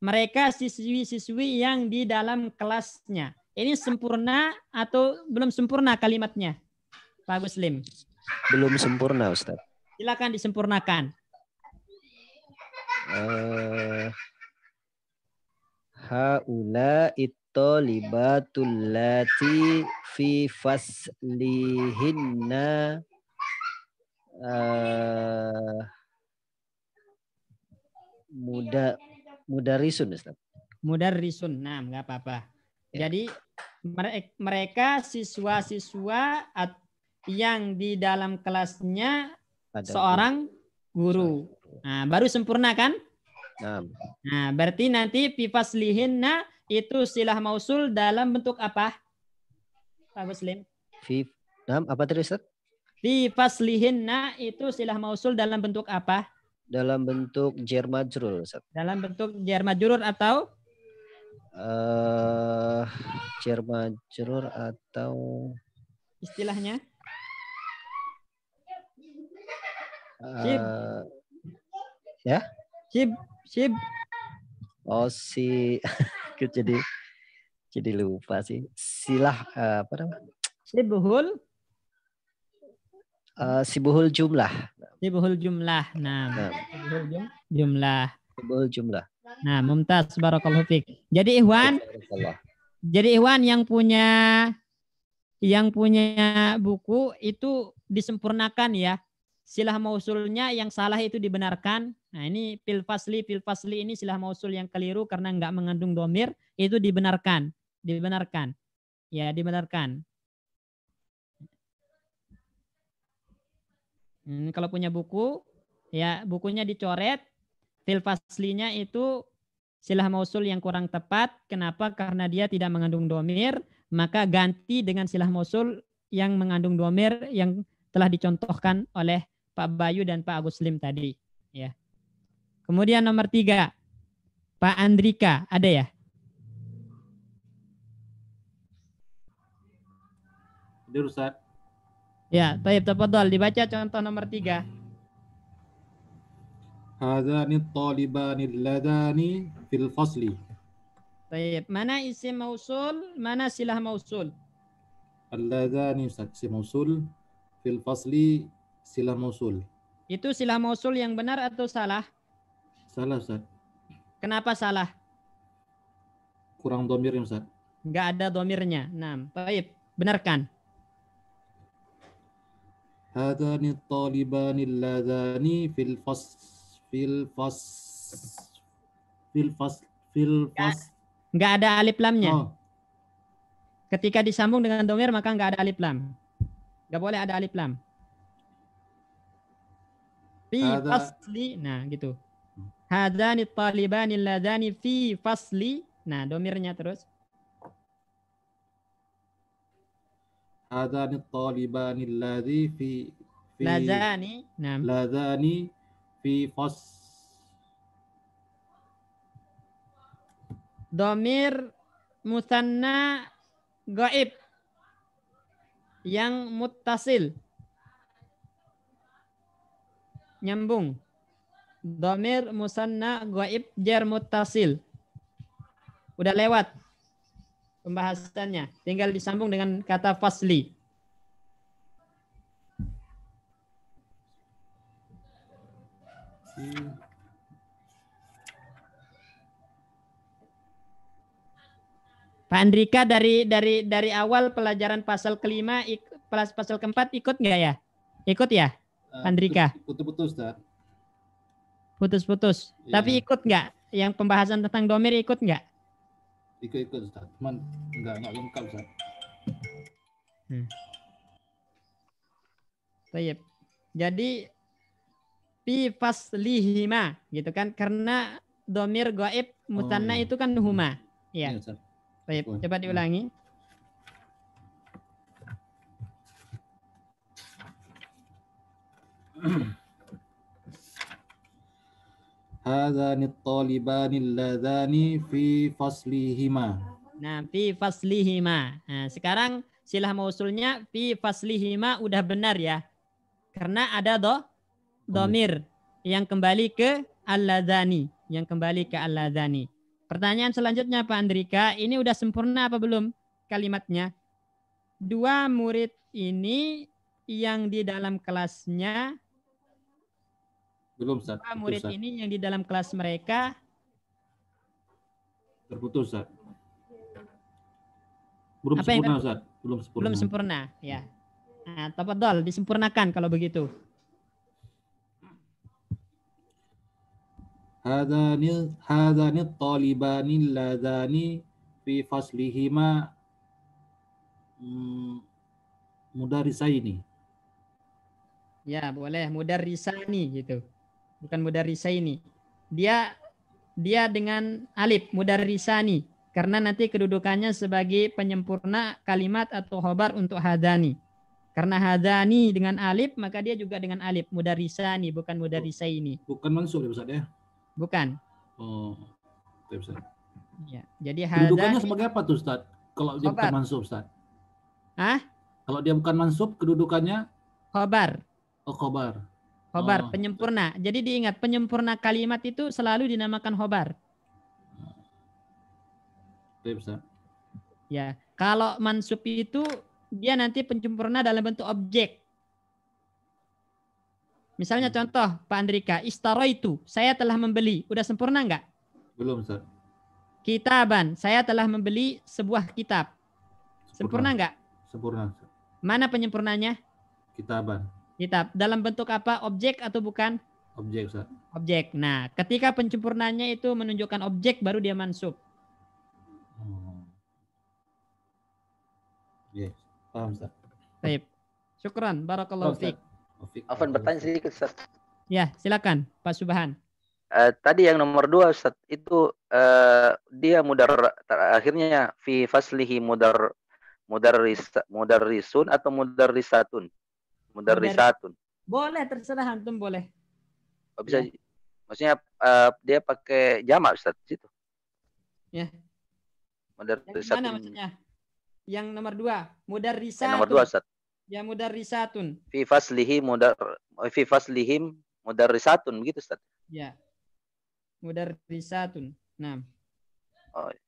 Mereka siswi-siswi yang di dalam kelasnya. Ini sempurna atau belum sempurna kalimatnya? Pak Muslim. Belum sempurna, Ustaz. Silakan disempurnakan. Uh, haula ittalibatul lati fi faslihinna uh, muda mudarisun Ustaz. Mudarisun. Nah, nggak apa-apa. Ya. Jadi mereka siswa-siswa yang di dalam kelasnya Ada seorang guru. Nah, baru sempurna kan? Nah, nah berarti nanti lihinna itu silah mausul dalam bentuk apa? Pak Muslim. Fif. nah apa tadi Ustaz? lihinna itu silah mausul dalam bentuk apa? Dalam bentuk jer majrur, Ustaz. Dalam bentuk jer atau eh uh, atau istilahnya? Uh, ya? Hib Sip. Oh si jadi jadi lupa sih. Silah uh, apa namanya? si buhul uh, buhul jumlah. si buhul jumlah. Nah, nah. Jumlah. Si jumlah. jumlah. Nah, mumtaz barakallahu fiik. Jadi Ikhwan Jadi Ikhwan yang punya yang punya buku itu disempurnakan ya silah mausulnya yang salah itu dibenarkan. Nah ini fil fasli, fil fasli ini silah mausul yang keliru karena enggak mengandung domir itu dibenarkan, dibenarkan, ya dibenarkan. Hmm, kalau punya buku, ya bukunya dicoret, fil faslinya itu silah mausul yang kurang tepat. Kenapa? Karena dia tidak mengandung domir, maka ganti dengan silah mausul yang mengandung domir yang telah dicontohkan oleh Pak Bayu dan Pak Agus Lim tadi. Ya. Kemudian nomor tiga, Pak Andrika, ada ya? Ada Ustaz. Ya, Taib Tafadol, dibaca contoh nomor tiga. Hadani talibani ladani fil fasli. Taib, mana isim mausul, mana silah mausul? Alladani isim mausul fil fasli Silah mausul. Itu silah mausul yang benar atau salah? Salah, Ustaz. Kenapa salah? Kurang ya, Ustaz. Enggak ada domirnya. Nah, baik. Benarkan. Hadani talibani ladani fil fas fil fas fil fas fil fas. Enggak ada alif lamnya. Oh. Ketika disambung dengan domir maka enggak ada alif lam. Enggak boleh ada alif lam fi fasli nah gitu hadani taliban ladani fi fasli nah domirnya terus hadani taliban ladhi fi, fi ladani nah ladani fi fas domir musanna gaib yang mutasil Nyambung. Domir musanna goib jar mutasil. Udah lewat pembahasannya. Tinggal disambung dengan kata fasli. Hmm. Pak Andrika dari dari dari awal pelajaran pasal kelima ik, pasal keempat ikut nggak ya? Ikut ya? Eh, Andrika. Putus-putus, Dad. Putus-putus. Yeah. Tapi ikut nggak? Yang pembahasan tentang domir ikut nggak? Ikut-ikut, Ustaz. Cuman nggak, nggak lengkap, Ustaz. Hmm. Tayyip. Jadi, pi faslihima, gitu kan. Karena domir goib, mutanna oh. Iya. itu kan huma. Hmm. Iya. Yeah. Tayyip. Coba diulangi. Hadzani talibani ladzani fi faslihima. Nah, fi faslihima. Nah, sekarang silah mausulnya fi faslihima udah benar ya. Karena ada do domir yang kembali ke alladzani, yang kembali ke alladzani. Pertanyaan selanjutnya Pak Andrika, ini udah sempurna apa belum kalimatnya? Dua murid ini yang di dalam kelasnya belum, Ustaz. Apa murid Ustaz. ini yang di dalam kelas mereka terputus, Ustaz. Belum Apa sempurna, yang... Ustaz. Belum sempurna. Belum sempurna, ya. Nah, tafadhol disempurnakan kalau begitu. Hadani hadani talibani ladani fi faslihima hmm, mudarisaini. Ya, boleh mudarisani gitu bukan mudarisa ini, Dia dia dengan alif nih, karena nanti kedudukannya sebagai penyempurna kalimat atau khobar untuk hadani. Karena hadani dengan alif maka dia juga dengan alif mudarrisani bukan mudarisa ini. Bukan mansub ya Ustaz ya? Bukan. Oh. Ya, Ya. Jadi kedudukannya sebagai apa tuh Ustaz? Kalau dia bukan mansub Ustaz. Hah? Kalau dia bukan mansub kedudukannya khobar. Oh, khobar. Hobar, oh. penyempurna. Jadi diingat, penyempurna kalimat itu selalu dinamakan hobar. Ya, ya, kalau mansub itu dia nanti penyempurna dalam bentuk objek. Misalnya hmm. contoh Pak Andrika, istaro itu saya telah membeli, udah sempurna enggak? Belum, Ustaz. Kitaban, saya telah membeli sebuah kitab. Sempurna, sempurna nggak? Sempurna. Mana penyempurnanya? Kitaban. Kitab. Dalam bentuk apa? Objek atau bukan? Objek, Ustaz. Objek. Nah, ketika pencempurnanya itu menunjukkan objek baru dia mansub. Hmm. Yes. Paham, Ustaz. Baik. Syukran. Barakallahu fiik. Afan bertanya sedikit, Ustaz. Ya, silakan Pak Subhan. Uh, tadi yang nomor dua Ustaz, itu uh, dia mudar akhirnya fi faslihi mudar mudarris mudarrisun atau mudarrisatun? mudarrisatun. Boleh terserah antum boleh. Oh, bisa ya. maksudnya uh, dia pakai jamak Ustaz situ. Ya. Mudarrisatun. Yang mana maksudnya? Yang nomor dua, mudarrisatun. Yang nomor dua Ustaz. Ya mudarrisatun. Fi faslihi mudar eh, fi faslihim mudarrisatun begitu Ustaz. Ya. Mudarrisatun. Nah. Oh. Iya.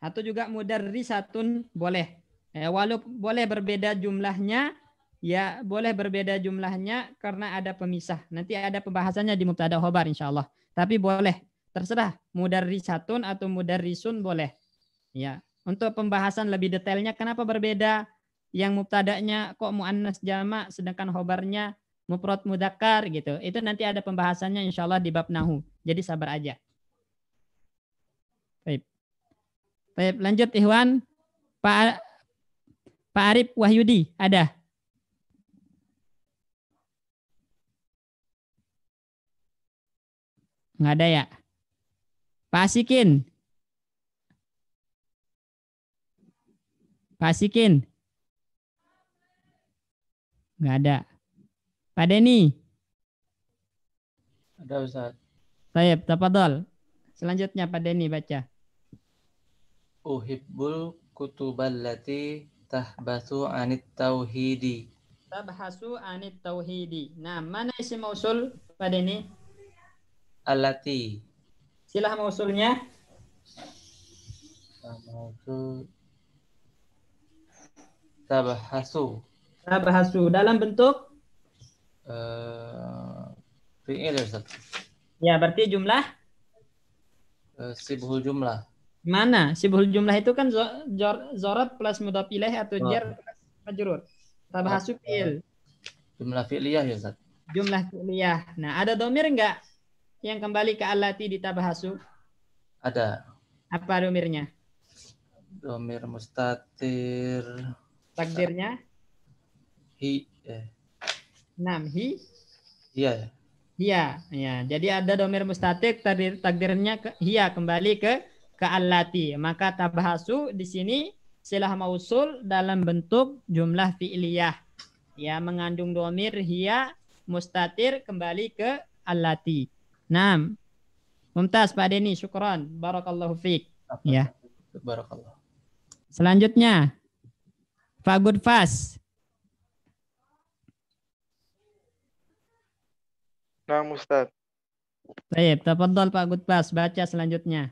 Atau juga mudarrisatun boleh. Eh, walaupun boleh berbeda jumlahnya, ya boleh berbeda jumlahnya karena ada pemisah. Nanti ada pembahasannya di mubtada khobar insya Allah. Tapi boleh, terserah. risatun atau risun boleh. Ya, untuk pembahasan lebih detailnya kenapa berbeda yang mubtada'nya kok muannas jama' sedangkan khobarnya muprot mudakar gitu. Itu nanti ada pembahasannya insya Allah di bab nahu. Jadi sabar aja. Baik. Baik, lanjut Ikhwan. Pak Pak Arif Wahyudi, ada? Nggak ada ya? Pak Asikin. Pak Asikin. Nggak ada. Pak Denny. Ada Ustaz. Tayyip, tapadol. Selanjutnya Pak Denny baca. Uhibbul kutuballati tahbasu anit tauhidi. Tabhasu anit tauhidi. Nah, mana isi mausul pada ini? Alati. Silah mausulnya? Mausul tabhasu. Tabhasu dalam bentuk uh, fi'il Ya, berarti jumlah uh, eh, sibuh jumlah. Mana? Sibul jumlah itu kan zorat plus mudah pilih atau oh. jar plus majrur. Oh. Jumlah fi'liyah ya, Ustaz. Jumlah fi'liyah. Nah, ada domir enggak yang kembali ke alati di tabahasu? Ada. Apa domirnya? Domir mustatir. Takdirnya? Hi. Eh. Enam. Hi. Iya. Ya. Iya. Ya. Jadi ada domir mustatir takdir, takdirnya ke, hiya kembali ke Ka'allati. Maka tabahasu di sini silah mausul dalam bentuk jumlah fi'liyah. Ya, mengandung domir hia mustatir kembali ke allati. enam Mumtaz Pak Deni, syukron. Barakallahu fiq Ya. Barakallah. Selanjutnya. Fagud Fas. Nah, Ustaz. Baik, tafadhol Pak Gutbas, baca selanjutnya.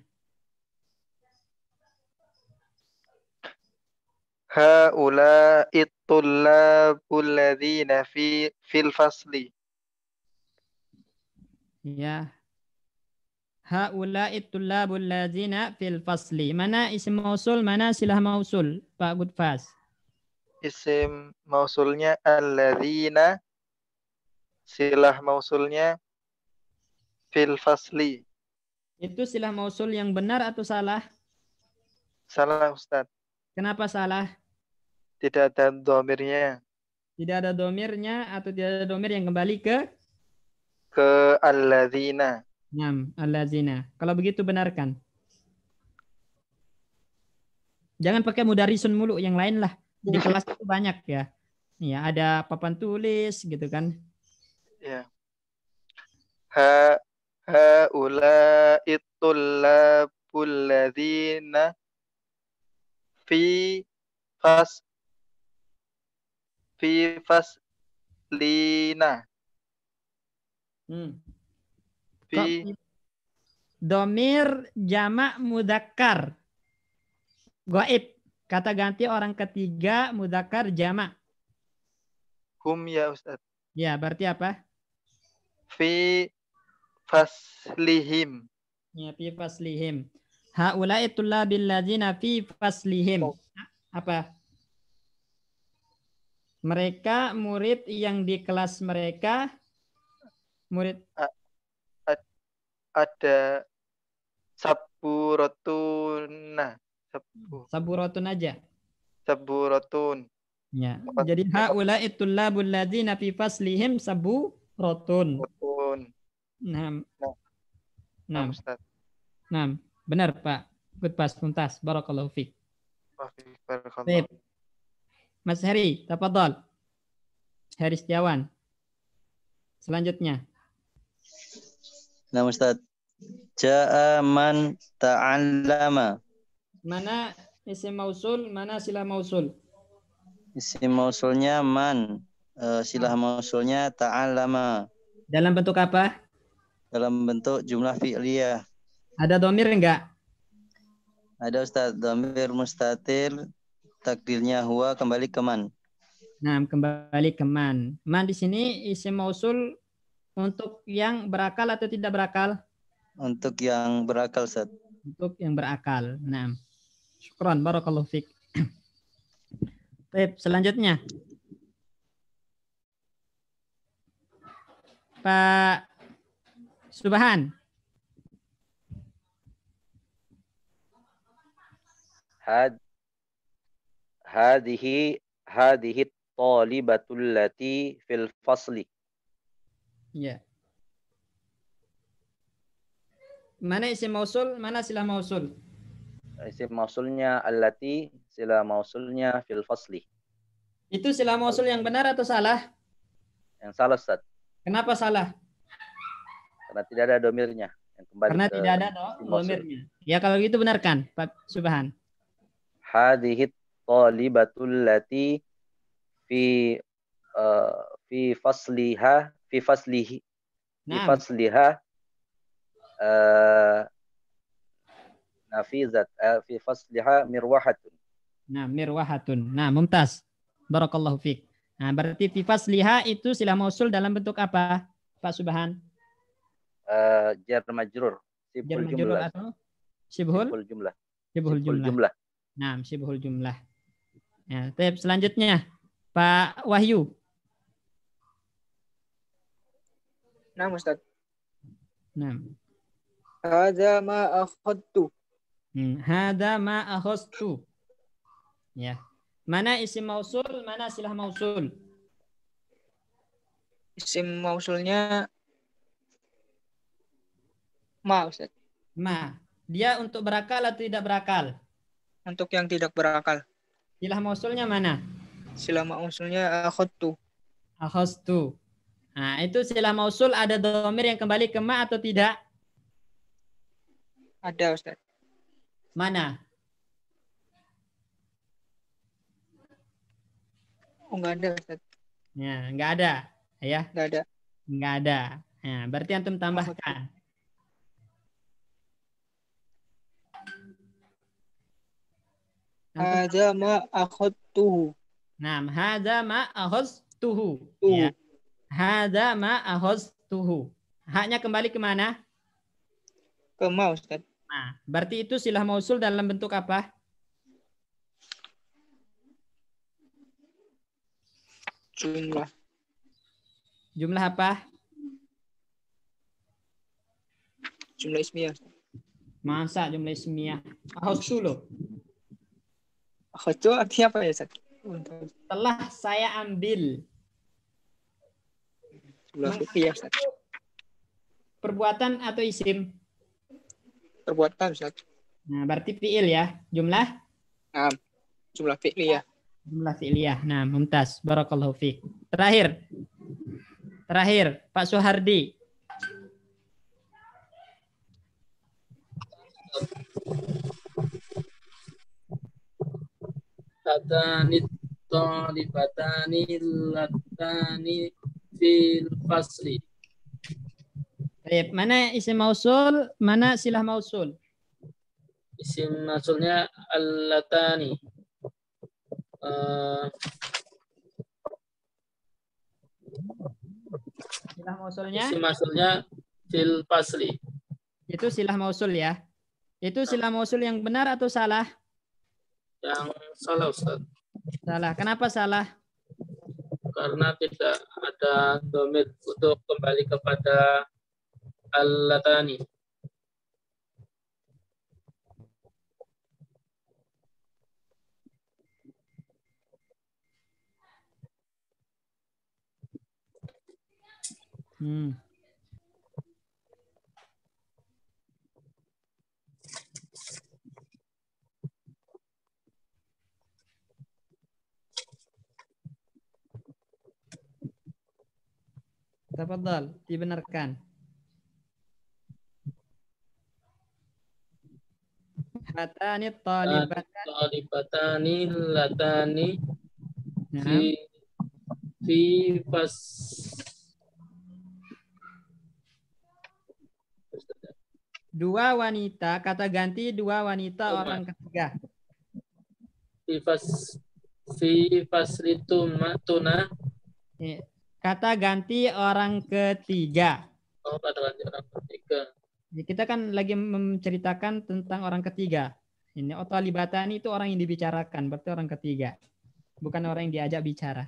haula ittulabul ladzina fi fil fasli. Ya. Haula ittulabul ladzina fil fasli. Mana isim mausul, mana silah mausul, Pak Gudfas? Isim mausulnya alladzina silah mausulnya fil fasli. Itu silah mausul yang benar atau salah? Salah Ustaz. Kenapa salah? Tidak ada domirnya. Tidak ada domirnya atau tidak ada domir yang kembali ke? Ke alladzina. Nam, alladzina. Kalau begitu benarkan. Jangan pakai mudarisun mulu, yang lain lah. Di iya. kelas itu banyak ya. Ya, ada papan tulis gitu kan. Ya. Ha haula itulabul ladzina fi fas fi Lina. Hmm. Fi domir Jama mudakar. Goib. Kata ganti orang ketiga mudakar Jama. Hum ya Ustaz. Ya, berarti apa? Fi faslihim. Ya, fi faslihim. Haulai tullabil ladzina fi faslihim. Oh. Apa? Mereka murid yang di kelas mereka murid A, a ada saburotuna. Sabu. Saburotun aja. Saburotun. Ya. Jadi haula ittullabul ladzina fi faslihim saburotun. Rotun. Nah. Nah, Ustaz. Nah, benar Pak. Good pass tuntas. Barakallahu fiik. Barakallahu. Mas Heri, tafadhol. Heri Setiawan. Selanjutnya. Nah, Ustaz. Ja'a man ta'allama. Mana isim mausul, mana silah mausul? Isim mausulnya man. Uh, silah ah. mausulnya ta'allama. Dalam bentuk apa? Dalam bentuk jumlah fi'liyah. Ada domir enggak? Ada Ustaz. Domir mustatir takdirnya huwa kembali ke man. Nah, kembali ke man. Man di sini isim mausul untuk yang berakal atau tidak berakal? Untuk yang berakal, Ustaz. Untuk yang berakal. Nah, Syukran Barakallahu Fik. Baik, selanjutnya. Pak Subhan. Had hadhihi hadhihi talibatul lati fil fasli. Ya. Mana isim mausul, mana silah mausul? Isim mausulnya allati, silah mausulnya fil fasli. Itu silah mausul yang benar atau salah? Yang salah, Ustaz. Kenapa salah? Karena tidak ada domirnya. Yang kembali Karena ke tidak ada domirnya. Ya kalau gitu benarkan, Pak Subhan. Hadihit talibatul lati fi uh, fi fasliha fi faslihi fi fasliha uh, nafizat uh, fi fasliha mirwahatun. Nah, mirwahatun. Nah, mumtaz. Barakallahu fiik. Nah, berarti fi fasliha itu silah mausul dalam bentuk apa, Pak Subhan? Uh, jar majrur. Sibul jar majrur jumlah. atau sibhul? Sibhul jumlah. Sibhul jumlah. Nah, sibhul jumlah. Ya, tip selanjutnya Pak Wahyu. Nah, Ustaz. Nah. Hada ma akhadtu. Hmm, hada ma akhadtu. Ya. Mana isim mausul, mana silah mausul? Isim mausulnya ma, Ustaz. Ma. Dia untuk berakal atau tidak berakal? Untuk yang tidak berakal. Silah mausulnya mana? Silah mausulnya akhotu. Eh, Akhostu. Nah, itu silah mausul ada domir yang kembali ke ma atau tidak? Ada, Ustaz. Mana? Oh, enggak ada, Ustaz. Ya, enggak ada. Ya. Enggak ada. Enggak ada. Ya, berarti antum tambahkan. Hada ma akhadtuhu. Naam, hada ma akhadtuhu. Ya. Hada ma akhadtuhu. Haknya kembali ke mana? Ke ma, Ustaz. Nah, berarti itu silah mausul dalam bentuk apa? Jumlah. Jumlah apa? Jumlah ismiyah. Masa jumlah ismiyah? Ahos loh. Khutu artinya apa ya, Ustaz? Telah saya ambil. Ya, Ustaz. Perbuatan atau isim? Perbuatan, Ustaz. Nah, berarti fi'il ya. Jumlah? Nah, jumlah fi'il ya. Jumlah fi'il ya. Nah, mumtaz. Barakallahu fi'k. Terakhir. Terakhir, Pak Soehardi. hatani talibatani latani fil fasli. Baik, mana isim mausul, mana silah mausul? Isim mausulnya allatani. Uh, silah mausulnya? Isim mausulnya fil fasli. Itu silah mausul ya. Itu silah mausul yang benar atau salah? Yang salah Ustaz. Salah. Kenapa salah? Karena tidak ada domit untuk kembali kepada Al-Latani. Hmm. Tafadhal, dibenarkan. Hatani talibatani talibatani latani ya. fi fi dua wanita kata ganti dua wanita oh, orang ketiga fi pas fi fasrituma tuna iya kata ganti orang ketiga. Oh, kata ganti orang ketiga. Jadi kita kan lagi menceritakan tentang orang ketiga. Ini otolibatani itu orang yang dibicarakan, berarti orang ketiga. Bukan orang yang diajak bicara.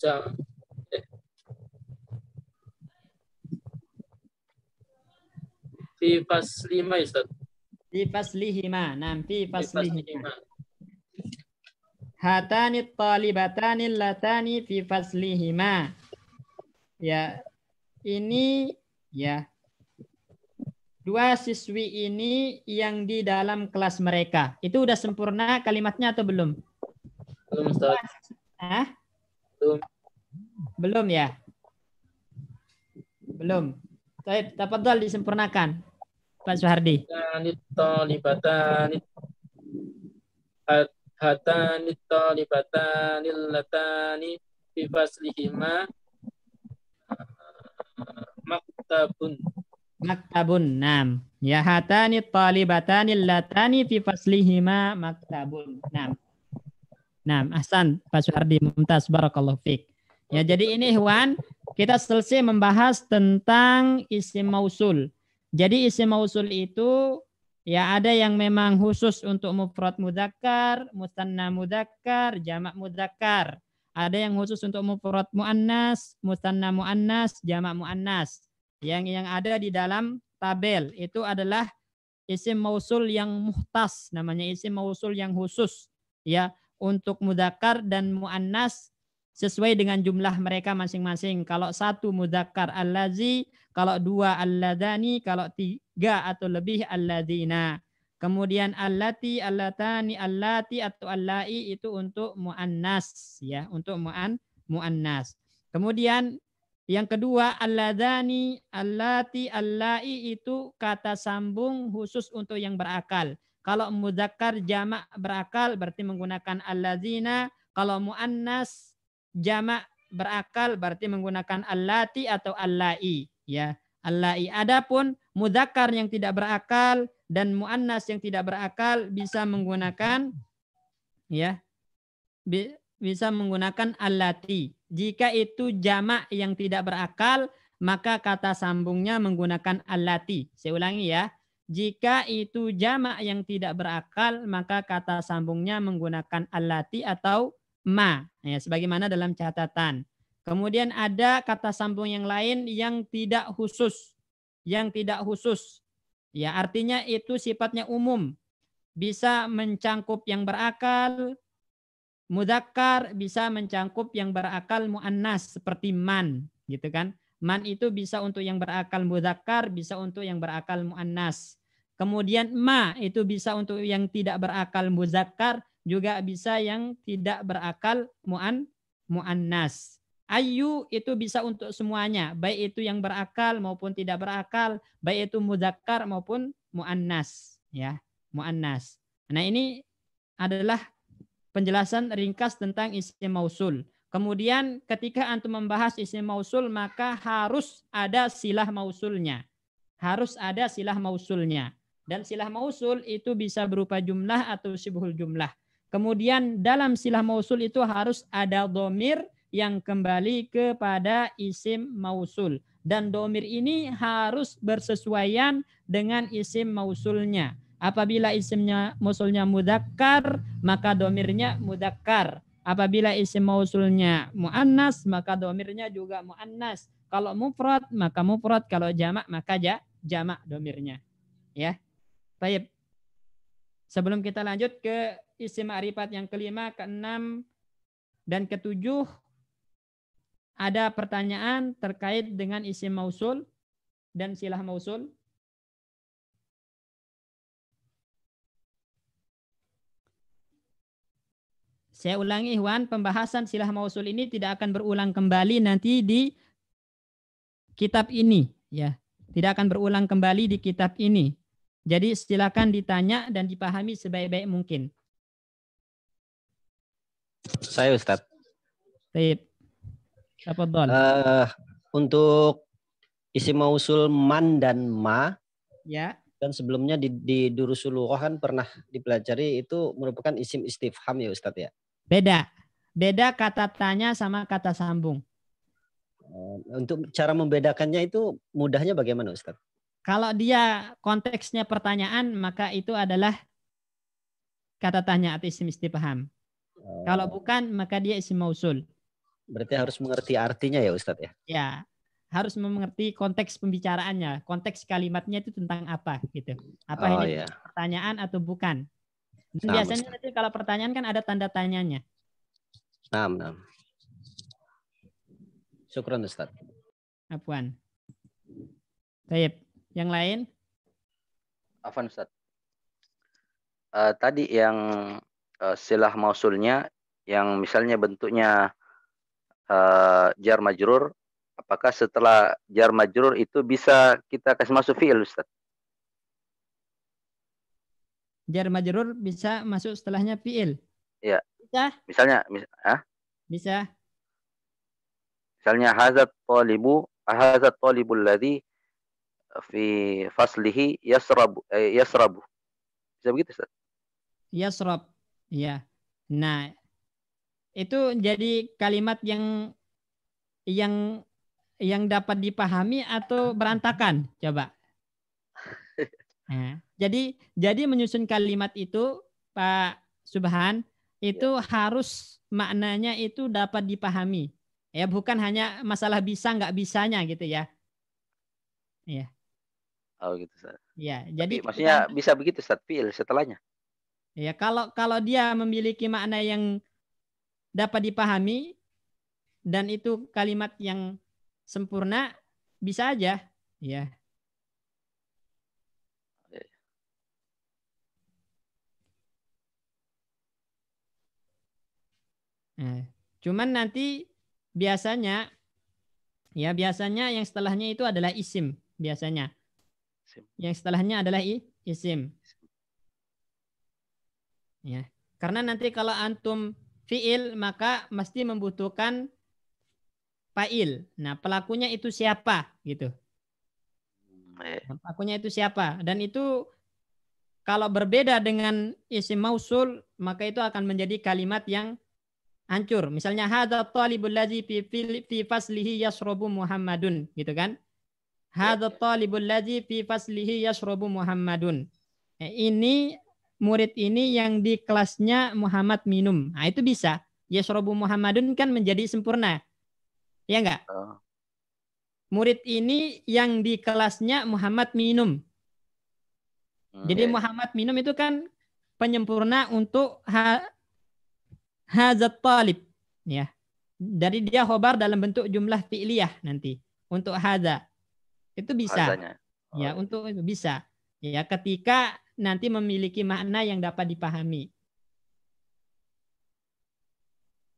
Jam. di pas lima Ustaz. Fi faslihima. Nah, fi faslihima. Fi lima hatani talibatani latani fi faslihima. Ya, ini ya dua siswi ini yang di dalam kelas mereka. Itu udah sempurna kalimatnya atau belum? Belum, Ustaz. Hah? Belum. Belum ya? Belum. Baik, dal disempurnakan. Pak hatani Talibatani hatani talibatani latani bifaslihima ah, maktabun maktabun nam ya hatani talibatani latani fi faslihima maktabun nam nam ahsan Pak Suhardi mumtaz barakallahu fiik ya jadi ini hwan kita selesai membahas tentang isim mausul jadi isim mausul itu Ya ada yang memang khusus untuk mufrad mudakar, musanna mudakar, jamak mudakar. Ada yang khusus untuk mufrad muannas, musanna muannas, jamak muannas. Yang yang ada di dalam tabel itu adalah isim mausul yang muhtas namanya isim mausul yang khusus ya untuk mudakar dan muannas sesuai dengan jumlah mereka masing-masing. Kalau satu al-lazi, kalau dua alladani, kalau tiga atau lebih alladina. Kemudian allati, allatani, allati atau allai itu untuk muannas ya, untuk muan muannas. Kemudian yang kedua alladani, allati, allai itu kata sambung khusus untuk yang berakal. Kalau mudakar jamak berakal berarti menggunakan alladzina, kalau muannas Jama berakal berarti menggunakan allati atau allai ya allai adapun mudakar yang tidak berakal dan muannas yang tidak berakal bisa menggunakan ya bisa menggunakan allati jika itu jama yang tidak berakal maka kata sambungnya menggunakan allati saya ulangi ya jika itu jama yang tidak berakal maka kata sambungnya menggunakan allati atau ma ya sebagaimana dalam catatan. Kemudian ada kata sambung yang lain yang tidak khusus, yang tidak khusus. Ya, artinya itu sifatnya umum. Bisa mencangkup yang berakal muzakkar, bisa mencangkup yang berakal muannas seperti man, gitu kan? Man itu bisa untuk yang berakal muzakkar, bisa untuk yang berakal muannas. Kemudian ma itu bisa untuk yang tidak berakal muzakkar, juga bisa yang tidak berakal mu'an mu'annas. Ayu itu bisa untuk semuanya, baik itu yang berakal maupun tidak berakal, baik itu muzakkar maupun muannas, ya, muannas. Nah, ini adalah penjelasan ringkas tentang isim mausul. Kemudian ketika antum membahas isim mausul, maka harus ada silah mausulnya. Harus ada silah mausulnya. Dan silah mausul itu bisa berupa jumlah atau sibuhul jumlah. Kemudian dalam silah mausul itu harus ada domir yang kembali kepada isim mausul. Dan domir ini harus bersesuaian dengan isim mausulnya. Apabila isimnya mausulnya mudakar, maka domirnya mudakar. Apabila isim mausulnya mu'annas, maka domirnya juga mu'annas. Kalau mufrad, maka mufrad. Kalau jamak, maka ja, jamak domirnya. Ya. Baik. Sebelum kita lanjut ke isim ma'rifat yang kelima, keenam, dan ketujuh ada pertanyaan terkait dengan isim mausul dan silah mausul. Saya ulangi Ikhwan, pembahasan silah mausul ini tidak akan berulang kembali nanti di kitab ini ya. Tidak akan berulang kembali di kitab ini. Jadi silakan ditanya dan dipahami sebaik-baik mungkin. Saya Ustadz. Baik. Apa Don? Uh, eh, untuk isi mausul man dan ma. Ya. Dan sebelumnya di, di Durusuluh kan pernah dipelajari itu merupakan isim istifham ya Ustadz ya? Beda. Beda kata tanya sama kata sambung. Eh, untuk cara membedakannya itu mudahnya bagaimana Ustadz? Kalau dia konteksnya pertanyaan maka itu adalah kata tanya atau isim istifham. Kalau bukan maka dia isim mausul. Berarti harus mengerti artinya ya Ustadz ya? Ya, harus mengerti konteks pembicaraannya, konteks kalimatnya itu tentang apa gitu. Apa oh, ini iya. pertanyaan atau bukan? nah, biasanya nanti kalau pertanyaan kan ada tanda tanyanya. Nah, nah. Syukron Ustaz. Apuan. Baik, yang lain? Avan Ustaz. Uh, eh, tadi yang uh, silah mausulnya yang misalnya bentuknya uh, jar majrur apakah setelah jar majrur itu bisa kita kasih masuk fi'il Ustaz? Jar majrur bisa masuk setelahnya fi'il. Iya. Bisa? Misalnya mis ah? Bisa. Misalnya hazat talibu hazat talibul ladzi fi faslihi yasrabu eh, yasrabu. Bisa begitu Ustaz? Yasrab. Iya. Nah, itu jadi kalimat yang yang yang dapat dipahami atau berantakan, coba. Nah, jadi jadi menyusun kalimat itu Pak Subhan itu ya. harus maknanya itu dapat dipahami. Ya, bukan hanya masalah bisa nggak bisanya gitu ya. Iya. Oh gitu, Ustaz. Iya, jadi maksudnya kita, bisa begitu Ustaz, setelahnya. Ya, kalau kalau dia memiliki makna yang dapat dipahami dan itu kalimat yang sempurna bisa aja, ya. Eh, cuman nanti biasanya ya biasanya yang setelahnya itu adalah isim biasanya. Yang setelahnya adalah isim. Ya. Karena nanti kalau antum fiil maka mesti membutuhkan fail. Nah, pelakunya itu siapa gitu. Hmm, ya. pelakunya itu siapa? Dan itu kalau berbeda dengan isim mausul maka itu akan menjadi kalimat yang hancur. Misalnya hadza talibul ladzi fi faslihi yasrabu Muhammadun gitu kan. Ya, hadza ya. talibul ladzi fi faslihi yasrabu Muhammadun. Ini murid ini yang di kelasnya Muhammad minum. Nah, itu bisa. Yasrobu Muhammadun kan menjadi sempurna. Ya enggak? Oh. Murid ini yang di kelasnya Muhammad minum. Hmm. Jadi ya, ya. Muhammad minum itu kan penyempurna untuk ha, hazat talib. Ya. Dari dia khobar dalam bentuk jumlah fi'liyah nanti. Untuk haza. Itu bisa. Ya, oh. Ya, untuk itu bisa. Ya, ketika nanti memiliki makna yang dapat dipahami.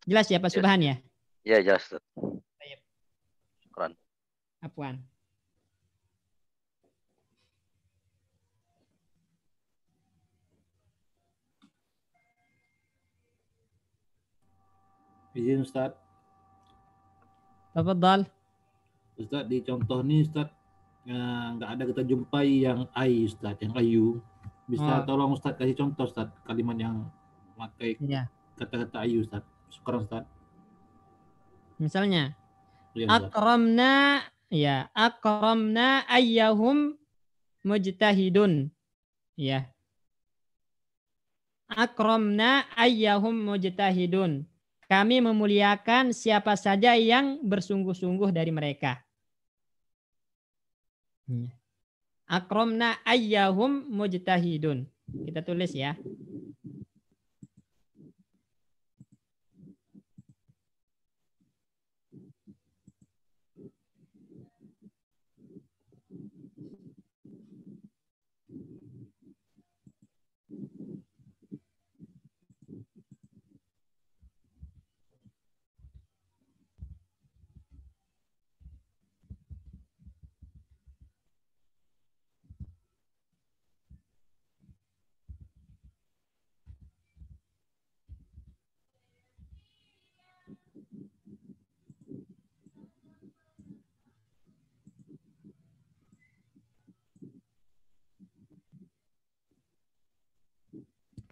Jelas ya Pak ya? Subhan ya? Iya jelas. Baik. Syukran. Apuan. Izin Ustaz. Tafadhal. Ustaz di contoh ini Ustaz eh, nggak ada kita jumpai yang ai Ustaz, yang ayu. Bisa oh. tolong Ustaz kasih contoh Ustaz kalimat yang pakai ya. kata-kata ayu Ustaz. Sekarang Ustaz. Misalnya ya, Ustaz. akramna ya akramna ayyahum mujtahidun. Ya. Akramna ayyahum mujtahidun. Kami memuliakan siapa saja yang bersungguh-sungguh dari mereka. Hmm akromna ayyahum mujtahidun. Kita tulis ya.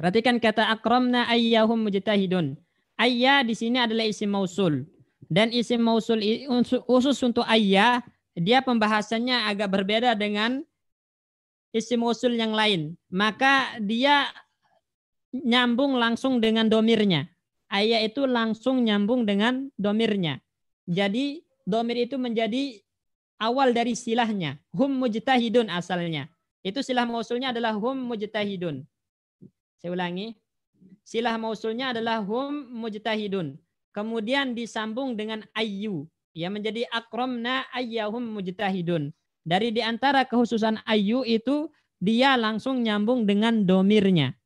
Perhatikan kata akramna ayyahum mujtahidun. Ayya di sini adalah isim mausul. Dan isim mausul khusus untuk ayya, dia pembahasannya agak berbeda dengan isim mausul yang lain. Maka dia nyambung langsung dengan domirnya. Ayya itu langsung nyambung dengan domirnya. Jadi domir itu menjadi awal dari silahnya. Hum mujtahidun asalnya. Itu silah mausulnya adalah hum mujtahidun. Saya ulangi. Silah mausulnya adalah hum mujtahidun. Kemudian disambung dengan ayyu. Ya menjadi akromna ayyahum mujtahidun. Dari di antara kehususan ayyu itu dia langsung nyambung dengan domirnya.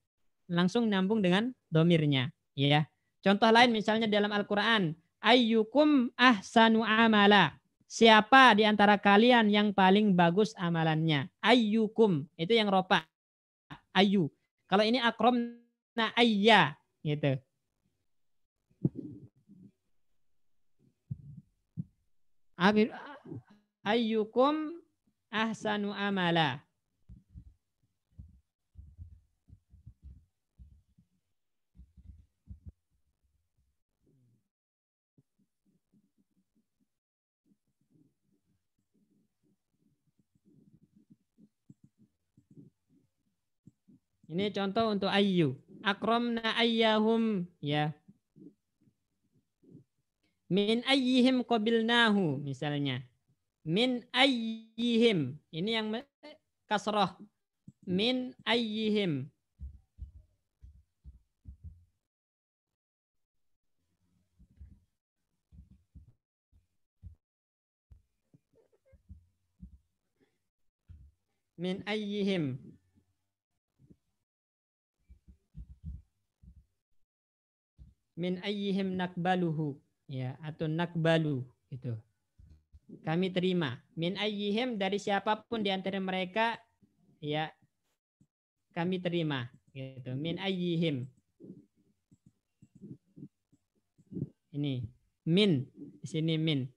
Langsung nyambung dengan domirnya. Ya. Contoh lain misalnya dalam Al-Quran. Ayyukum ahsanu amala. Siapa di antara kalian yang paling bagus amalannya? Ayyukum. Itu yang ropa. Ayyu. Kalau ini akromna ayya gitu. Ayyukum ahsanu amala. Ini contoh untuk ayu. Akromna ayyahum ya. Min ayyihim qabilnahu misalnya. Min ayyihim. Ini yang kasroh. Min ayyihim. Min ayyihim. min ayyihim nakbaluhu ya atau nakbalu gitu. Kami terima min ayyihim dari siapapun di antara mereka ya kami terima gitu min ayyihim ini min di sini min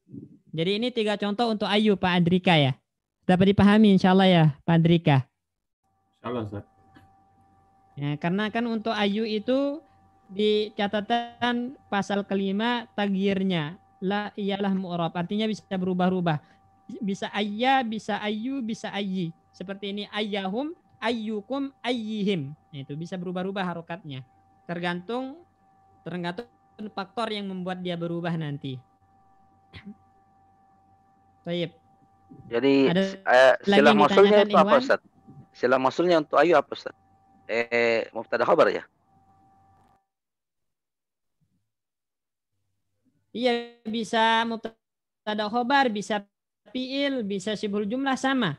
jadi ini tiga contoh untuk ayu Pak Andrika ya dapat dipahami insya Allah ya Pak Andrika insya Allah Ya, karena kan untuk ayu itu di catatan pasal kelima tagirnya la ialah mu'rab artinya bisa berubah-ubah bisa ayya bisa ayu bisa ayyi seperti ini ayyahum ayyukum ayyihim nah, itu bisa berubah-ubah harokatnya tergantung tergantung faktor yang membuat dia berubah nanti Baik. Jadi Ada eh, silah mausulnya itu apa Ustaz? Silah mausulnya untuk ayu apa Ustaz? Eh mubtada khabar ya? Iya bisa mutada khobar, bisa fiil, bisa sibul jumlah sama.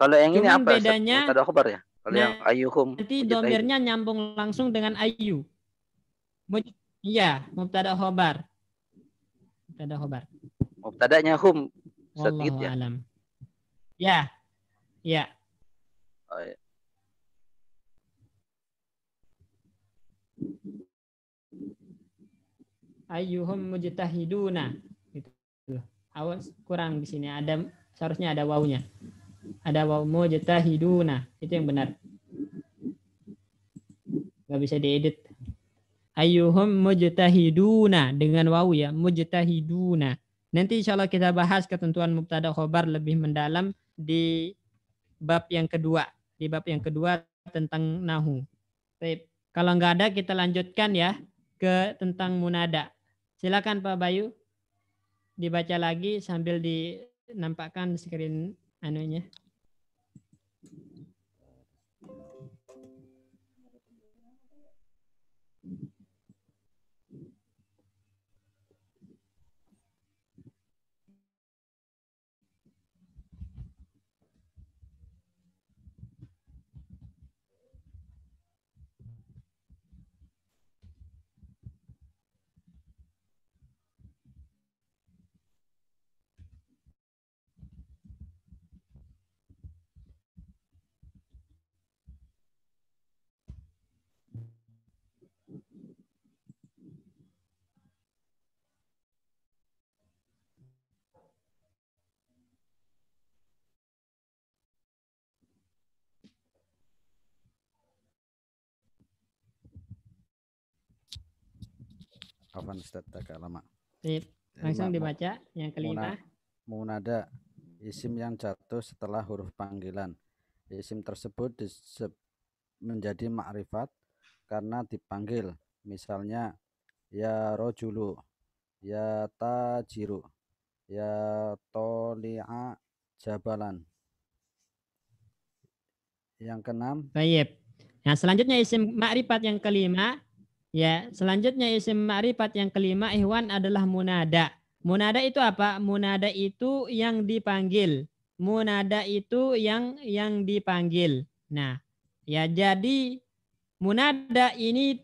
Kalau yang Cuman ini apa? Bedanya mutada khobar ya. Kalau nah, yang ayuhum. Nanti domirnya ayuh. nyambung langsung dengan ayu. Iya, mutada khobar. Mutada khobar. Mubtadanya hum. Sedikit gitu ya. Alam. Ya. Ya. Oh, ya ayyuhum mujtahiduna gitu awas kurang di sini ada seharusnya ada wawunya ada waw mujtahiduna itu yang benar nggak bisa diedit ayyuhum mujtahiduna dengan waw ya mujtahiduna nanti insyaallah kita bahas ketentuan mubtada khobar lebih mendalam di bab yang kedua di bab yang kedua tentang nahu Baik. kalau nggak ada kita lanjutkan ya ke tentang munada Silakan Pak Bayu dibaca lagi sambil dinampakkan screen anunya. Afwan Ustaz agak lama. Sip. Langsung Lima, dibaca yang kelima. Munada isim yang jatuh setelah huruf panggilan. Isim tersebut disebut menjadi makrifat karena dipanggil. Misalnya ya rojulu, ya tajiru, ya toli'a jabalan. Yang keenam. Baik. Nah, selanjutnya isim makrifat yang kelima Ya, selanjutnya isim ma'rifat yang kelima ihwan adalah munada. Munada itu apa? Munada itu yang dipanggil. Munada itu yang yang dipanggil. Nah, ya jadi munada ini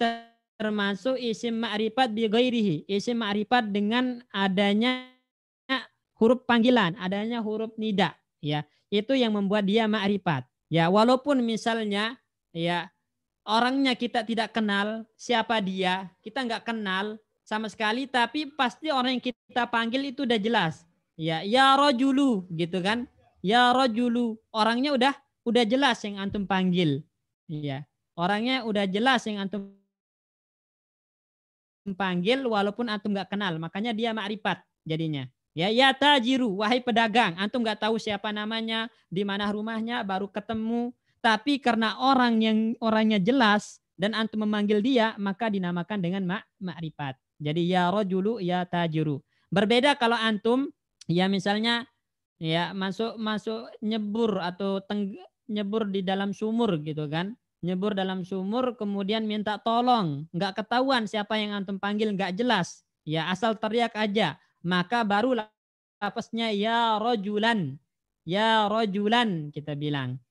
termasuk isim ma'rifat bi ghairihi. Isim ma'rifat dengan adanya huruf panggilan, adanya huruf nida, ya. Itu yang membuat dia ma'rifat. Ya, walaupun misalnya ya orangnya kita tidak kenal, siapa dia, kita nggak kenal sama sekali, tapi pasti orang yang kita panggil itu udah jelas. Ya, ya rojulu gitu kan. Ya rojulu, orangnya udah udah jelas yang antum panggil. Iya, orangnya udah jelas yang antum panggil walaupun antum nggak kenal, makanya dia makrifat jadinya. Ya, ya tajiru, wahai pedagang, antum nggak tahu siapa namanya, di mana rumahnya, baru ketemu, tapi karena orang yang orangnya jelas dan antum memanggil dia, maka dinamakan dengan mak ripat. Jadi ya rojulu ya tajuru. Berbeda kalau antum ya misalnya ya masuk masuk nyebur atau teng, nyebur di dalam sumur gitu kan nyebur dalam sumur kemudian minta tolong nggak ketahuan siapa yang antum panggil nggak jelas ya asal teriak aja maka baru lapasnya ya rojulan ya rojulan kita bilang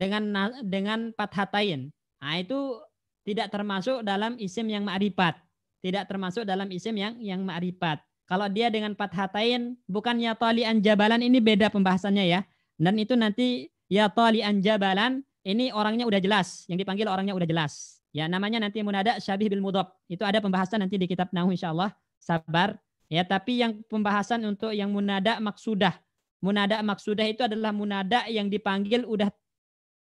dengan dengan pathatain. Nah, itu tidak termasuk dalam isim yang ma'rifat. Tidak termasuk dalam isim yang yang ma'rifat. Kalau dia dengan pathatain bukannya talian jabalan ini beda pembahasannya ya. Dan itu nanti ya talian jabalan ini orangnya udah jelas, yang dipanggil orangnya udah jelas. Ya namanya nanti munada syabih bil mudhob. Itu ada pembahasan nanti di kitab Nahu insyaallah. Sabar. Ya, tapi yang pembahasan untuk yang munada maksudah. Munada maksudah itu adalah munada yang dipanggil udah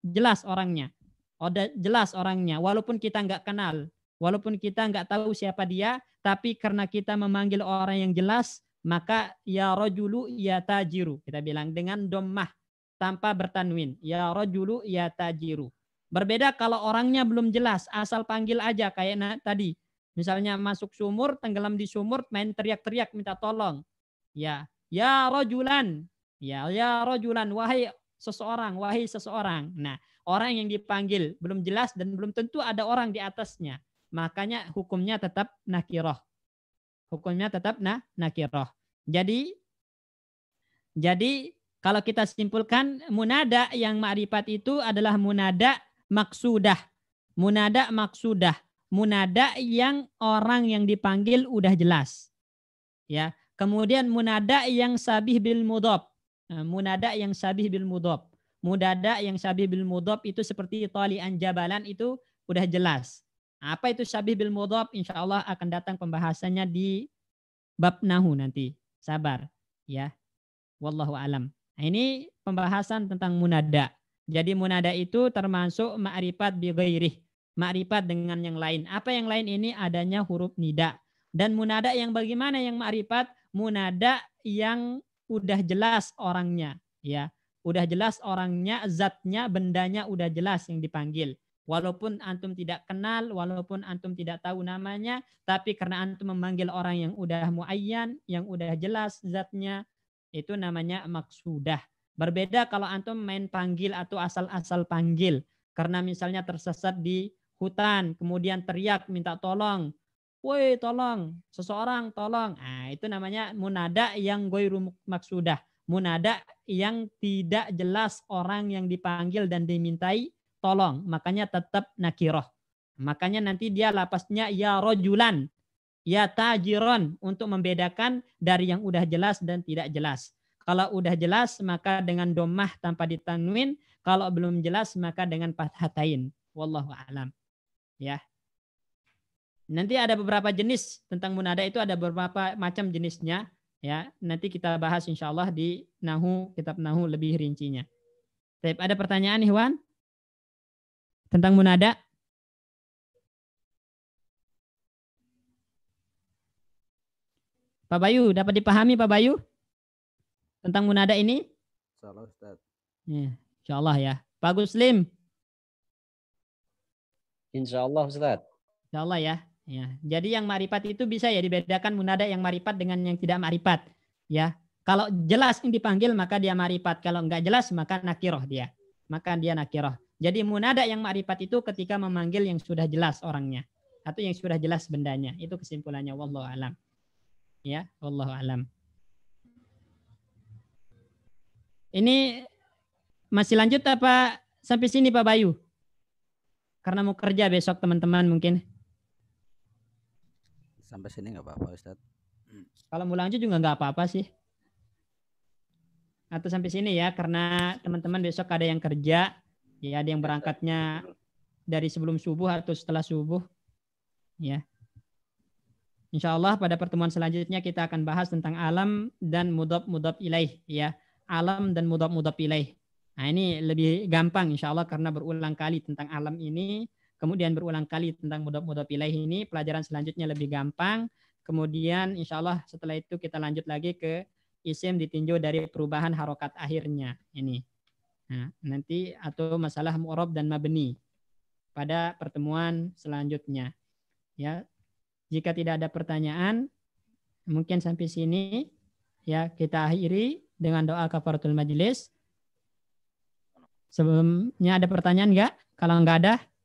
jelas orangnya. Oda oh, jelas orangnya, walaupun kita nggak kenal, walaupun kita nggak tahu siapa dia, tapi karena kita memanggil orang yang jelas, maka ya rojulu ya tajiru. Kita bilang dengan domah tanpa bertanwin. Ya rojulu ya tajiru. Berbeda kalau orangnya belum jelas, asal panggil aja kayak nah, tadi. Misalnya masuk sumur, tenggelam di sumur, main teriak-teriak minta tolong. Ya, ya rojulan. Ya, ya rojulan. Wahai seseorang, wahai seseorang. Nah, orang yang dipanggil belum jelas dan belum tentu ada orang di atasnya. Makanya hukumnya tetap nakiroh. Hukumnya tetap nah, nakiroh. Jadi, jadi kalau kita simpulkan munada yang ma'rifat itu adalah munada maksudah. Munada maksudah. Munada yang orang yang dipanggil udah jelas. Ya, Kemudian munada yang sabih bil mudob Eh, munada yang sabih bil mudob Mudada yang sabih bil mudob itu seperti talian anjabalan itu udah jelas. Apa itu sabih bil mudob Insya Allah akan datang pembahasannya di bab nahu nanti. Sabar ya. Wallahu alam. Nah, ini pembahasan tentang munada. Jadi munada itu termasuk ma'rifat bi ghairih, ma'rifat dengan yang lain. Apa yang lain ini adanya huruf nida. Dan munada yang bagaimana yang ma'rifat? Munada yang udah jelas orangnya ya udah jelas orangnya zatnya bendanya udah jelas yang dipanggil walaupun antum tidak kenal walaupun antum tidak tahu namanya tapi karena antum memanggil orang yang udah muayyan yang udah jelas zatnya itu namanya maksudah berbeda kalau antum main panggil atau asal-asal panggil karena misalnya tersesat di hutan kemudian teriak minta tolong woi tolong, seseorang tolong. Nah, itu namanya munada yang gue goiru maksudah. Munada yang tidak jelas orang yang dipanggil dan dimintai tolong. Makanya tetap nakiroh. Makanya nanti dia lapasnya ya rojulan, ya tajiron untuk membedakan dari yang udah jelas dan tidak jelas. Kalau udah jelas maka dengan domah tanpa ditanwin, kalau belum jelas maka dengan pathatain. Wallahu alam. Ya, Nanti ada beberapa jenis tentang munada itu ada beberapa macam jenisnya ya. Nanti kita bahas insya Allah di Nahu kitab Nahu lebih rincinya. Tapi ada pertanyaan Iwan tentang munada? Pak Bayu, dapat dipahami Pak Bayu tentang munada ini? Insya Allah Ustaz. Ya, insya Allah ya. Pak Guslim. Insya Allah Ustaz. Insya Allah ya. Ya, jadi yang maripat itu bisa ya dibedakan munada yang maripat dengan yang tidak maripat. Ya, kalau jelas ini dipanggil maka dia maripat, Kalau nggak jelas maka nakiroh dia. Maka dia nakiroh. Jadi munada yang maripat itu ketika memanggil yang sudah jelas orangnya atau yang sudah jelas bendanya. Itu kesimpulannya wallahu alam. Ya, wallahu alam. Ini masih lanjut apa sampai sini Pak Bayu? Karena mau kerja besok teman-teman mungkin sampai sini nggak apa-apa Ustadz. Kalau mau lanjut juga nggak apa-apa sih. Atau sampai sini ya, karena teman-teman besok ada yang kerja, ya ada yang berangkatnya dari sebelum subuh atau setelah subuh, ya. Insya Allah pada pertemuan selanjutnya kita akan bahas tentang alam dan mudab-mudab ilaih, ya. Alam dan mudab-mudab ilaih. Nah ini lebih gampang insya Allah karena berulang kali tentang alam ini kemudian berulang kali tentang mudah-mudah pilih ini pelajaran selanjutnya lebih gampang kemudian insya Allah setelah itu kita lanjut lagi ke isim ditinjau dari perubahan harokat akhirnya ini nah, nanti atau masalah mu'rob dan mabni pada pertemuan selanjutnya ya jika tidak ada pertanyaan mungkin sampai sini ya kita akhiri dengan doa kafaratul majelis sebelumnya ada pertanyaan enggak kalau enggak ada